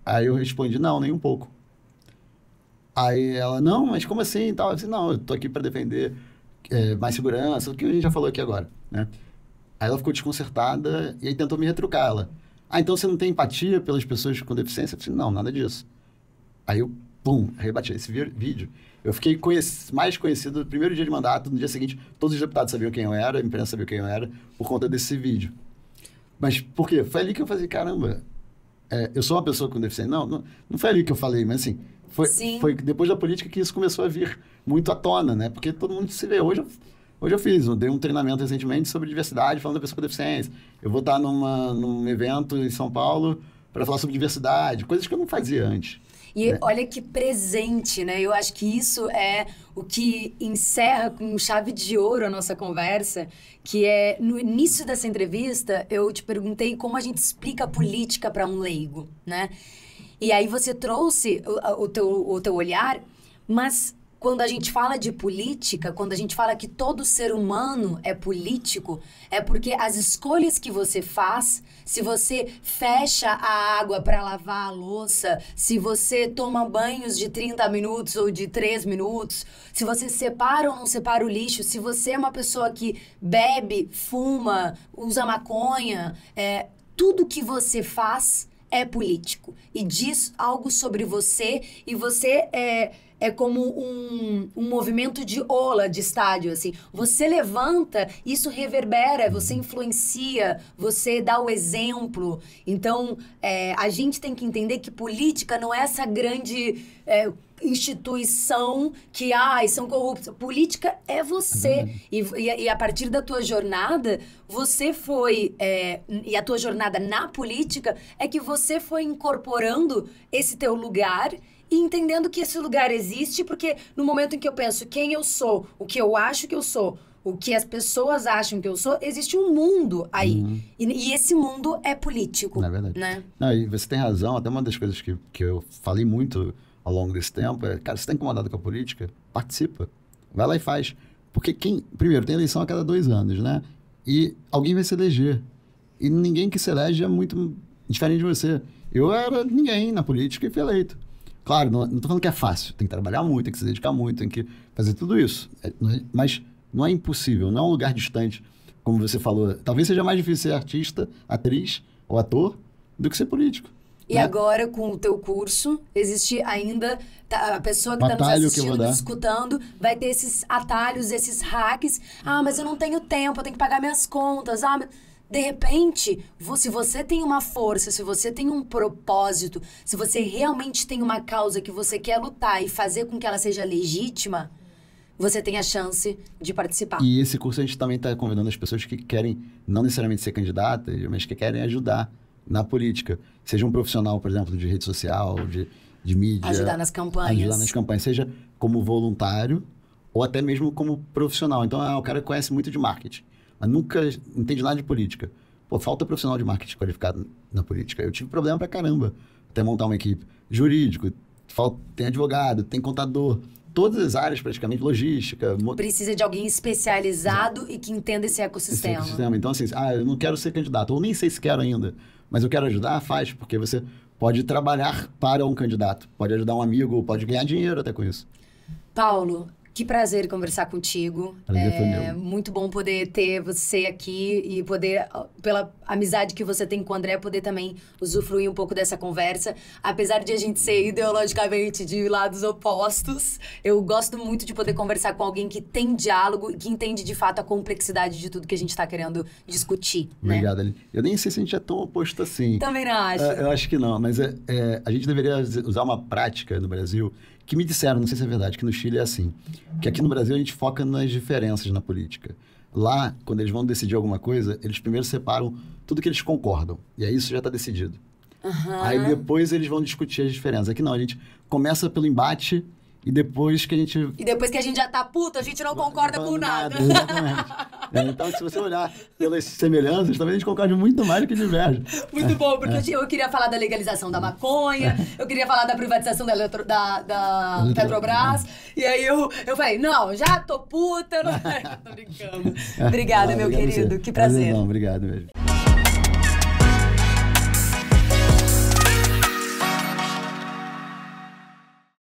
Aí eu respondi: Não, nem um pouco. Aí ela, não, mas como assim e tal? Eu disse, não, eu tô aqui para defender é, mais segurança, o que a gente já falou aqui agora, né? Aí ela ficou desconcertada e aí tentou me retrucar ela. Ah, então você não tem empatia pelas pessoas com deficiência? Eu disse, não, nada disso. Aí eu, pum, rebati esse vídeo. Eu fiquei conheci mais conhecido no primeiro dia de mandato, no dia seguinte, todos os deputados sabiam quem eu era, a imprensa sabia quem eu era, por conta desse vídeo. Mas por quê? Foi ali que eu falei, caramba, é, eu sou uma pessoa com deficiência. Não, não, não foi ali que eu falei, mas assim, foi, Sim. foi depois da política que isso começou a vir muito à tona, né? Porque todo mundo se vê. Hoje eu, hoje eu fiz, eu dei um treinamento recentemente sobre diversidade, falando da pessoa com deficiência. Eu vou estar numa, num evento em São Paulo para falar sobre diversidade, coisas que eu não fazia antes. E né? olha que presente, né? Eu acho que isso é o que encerra com chave de ouro a nossa conversa, que é no início dessa entrevista eu te perguntei como a gente explica a política para um leigo, né? E aí você trouxe o, o, teu, o teu olhar, mas quando a gente fala de política, quando a gente fala que todo ser humano é político, é porque as escolhas que você faz, se você fecha a água para lavar a louça, se você toma banhos de 30 minutos ou de 3 minutos, se você separa ou não separa o lixo, se você é uma pessoa que bebe, fuma, usa maconha, é, tudo que você faz é político e diz algo sobre você e você é, é como um, um movimento de ola de estádio, assim. Você levanta, isso reverbera, você influencia, você dá o exemplo. Então, é, a gente tem que entender que política não é essa grande... É, instituição que, ai, são corruptos. Política é você. É e, e, e, a partir da tua jornada, você foi. É, e a tua jornada na política é que você foi incorporando esse teu lugar e entendendo que esse lugar existe, porque no momento em que eu penso quem eu sou, o que eu acho que eu sou, o que as pessoas acham que eu sou, existe um mundo aí. Uhum. E, e, esse mundo é político. Na é verdade. Né? Não, e você tem razão, até uma das coisas que, que eu falei muito ao longo desse tempo é, cara, você está incomodado com a política? Participa. Vai lá e faz. Porque quem. Primeiro, tem eleição a cada dois anos, né? E alguém vai se eleger. E ninguém que se elege é muito diferente de você. Eu era ninguém na política e fui eleito. Claro, não, estou falando que é fácil. Tem que trabalhar muito, tem que se dedicar muito, tem que fazer tudo isso. É, não é, mas não é impossível, não é um lugar distante, como você falou. Talvez seja mais difícil ser artista, atriz ou ator do que ser político. E né? agora, com o teu curso, existe ainda tá, a pessoa que está nos assistindo, nos escutando, vai ter esses atalhos, esses hacks. Ah, mas eu não tenho tempo, eu tenho que pagar minhas contas. Ah, de repente, se você tem uma força, se você tem um propósito, se você realmente tem uma causa que você quer lutar e fazer com que ela seja legítima, você tem a chance de participar. E esse curso a gente também está convidando as pessoas que querem, não necessariamente ser candidatas, mas que querem ajudar na política. Seja um profissional, por exemplo, de rede social, de, de mídia. Ajudar nas campanhas. Ajudar nas campanhas. Seja como voluntário ou até mesmo como profissional. Então, ah, o cara conhece muito de marketing, mas nunca entende nada de política. Pô, falta profissional de marketing qualificado na política. Eu tive problema pra caramba até montar uma equipe. Jurídico, falta, tem advogado, tem contador todas as áreas, praticamente, logística. Precisa de alguém especializado Exato. e que entenda esse ecossistema. esse ecossistema. Então, assim, ah, eu não quero ser candidato, ou nem sei se quero ainda mas eu quero ajudar, faz, porque você pode trabalhar para um candidato, pode ajudar um amigo, pode ganhar dinheiro até com isso. Paulo, que prazer conversar contigo. Prazer é muito bom poder ter você aqui e poder, ah, pela amizade que você tem com o André, poder também usufruir um pouco dessa conversa. Apesar de a gente ser ideologicamente de lados opostos, eu gosto muito de poder conversar com alguém que tem diálogo e que entende de fato a complexidade de tudo que a gente está querendo discutir. Né? Obrigado, né? Aline. Eu nem sei se a gente é tão oposto assim. Também não acho. É, eu acho que não, mas é, é, a gente deveria usar uma prática no Brasil que me disseram, não sei se é verdade, que no Chile é assim, que aqui no Brasil a gente foca nas diferenças na política. Lá, quando eles vão decidir alguma coisa, eles primeiro separam tudo que eles concordam. E aí isso já está decidido. Uhum. Aí depois eles vão discutir as diferenças. Aqui não, a gente começa pelo embate e depois que a gente. E depois que a gente já tá puta, a gente não concorda com nada. nada. Exatamente. é, então, se você olhar pelas semelhanças, talvez a gente concorde muito mais do que diverge. Muito bom, porque é. eu queria falar da legalização da maconha, é. eu queria falar da privatização da, eletro, da, da Petrobras. É. E aí eu, eu falei, não, já tô puta, não é? (laughs) tô brincando. Obrigada, meu querido. Que prazer. Não, obrigado mesmo.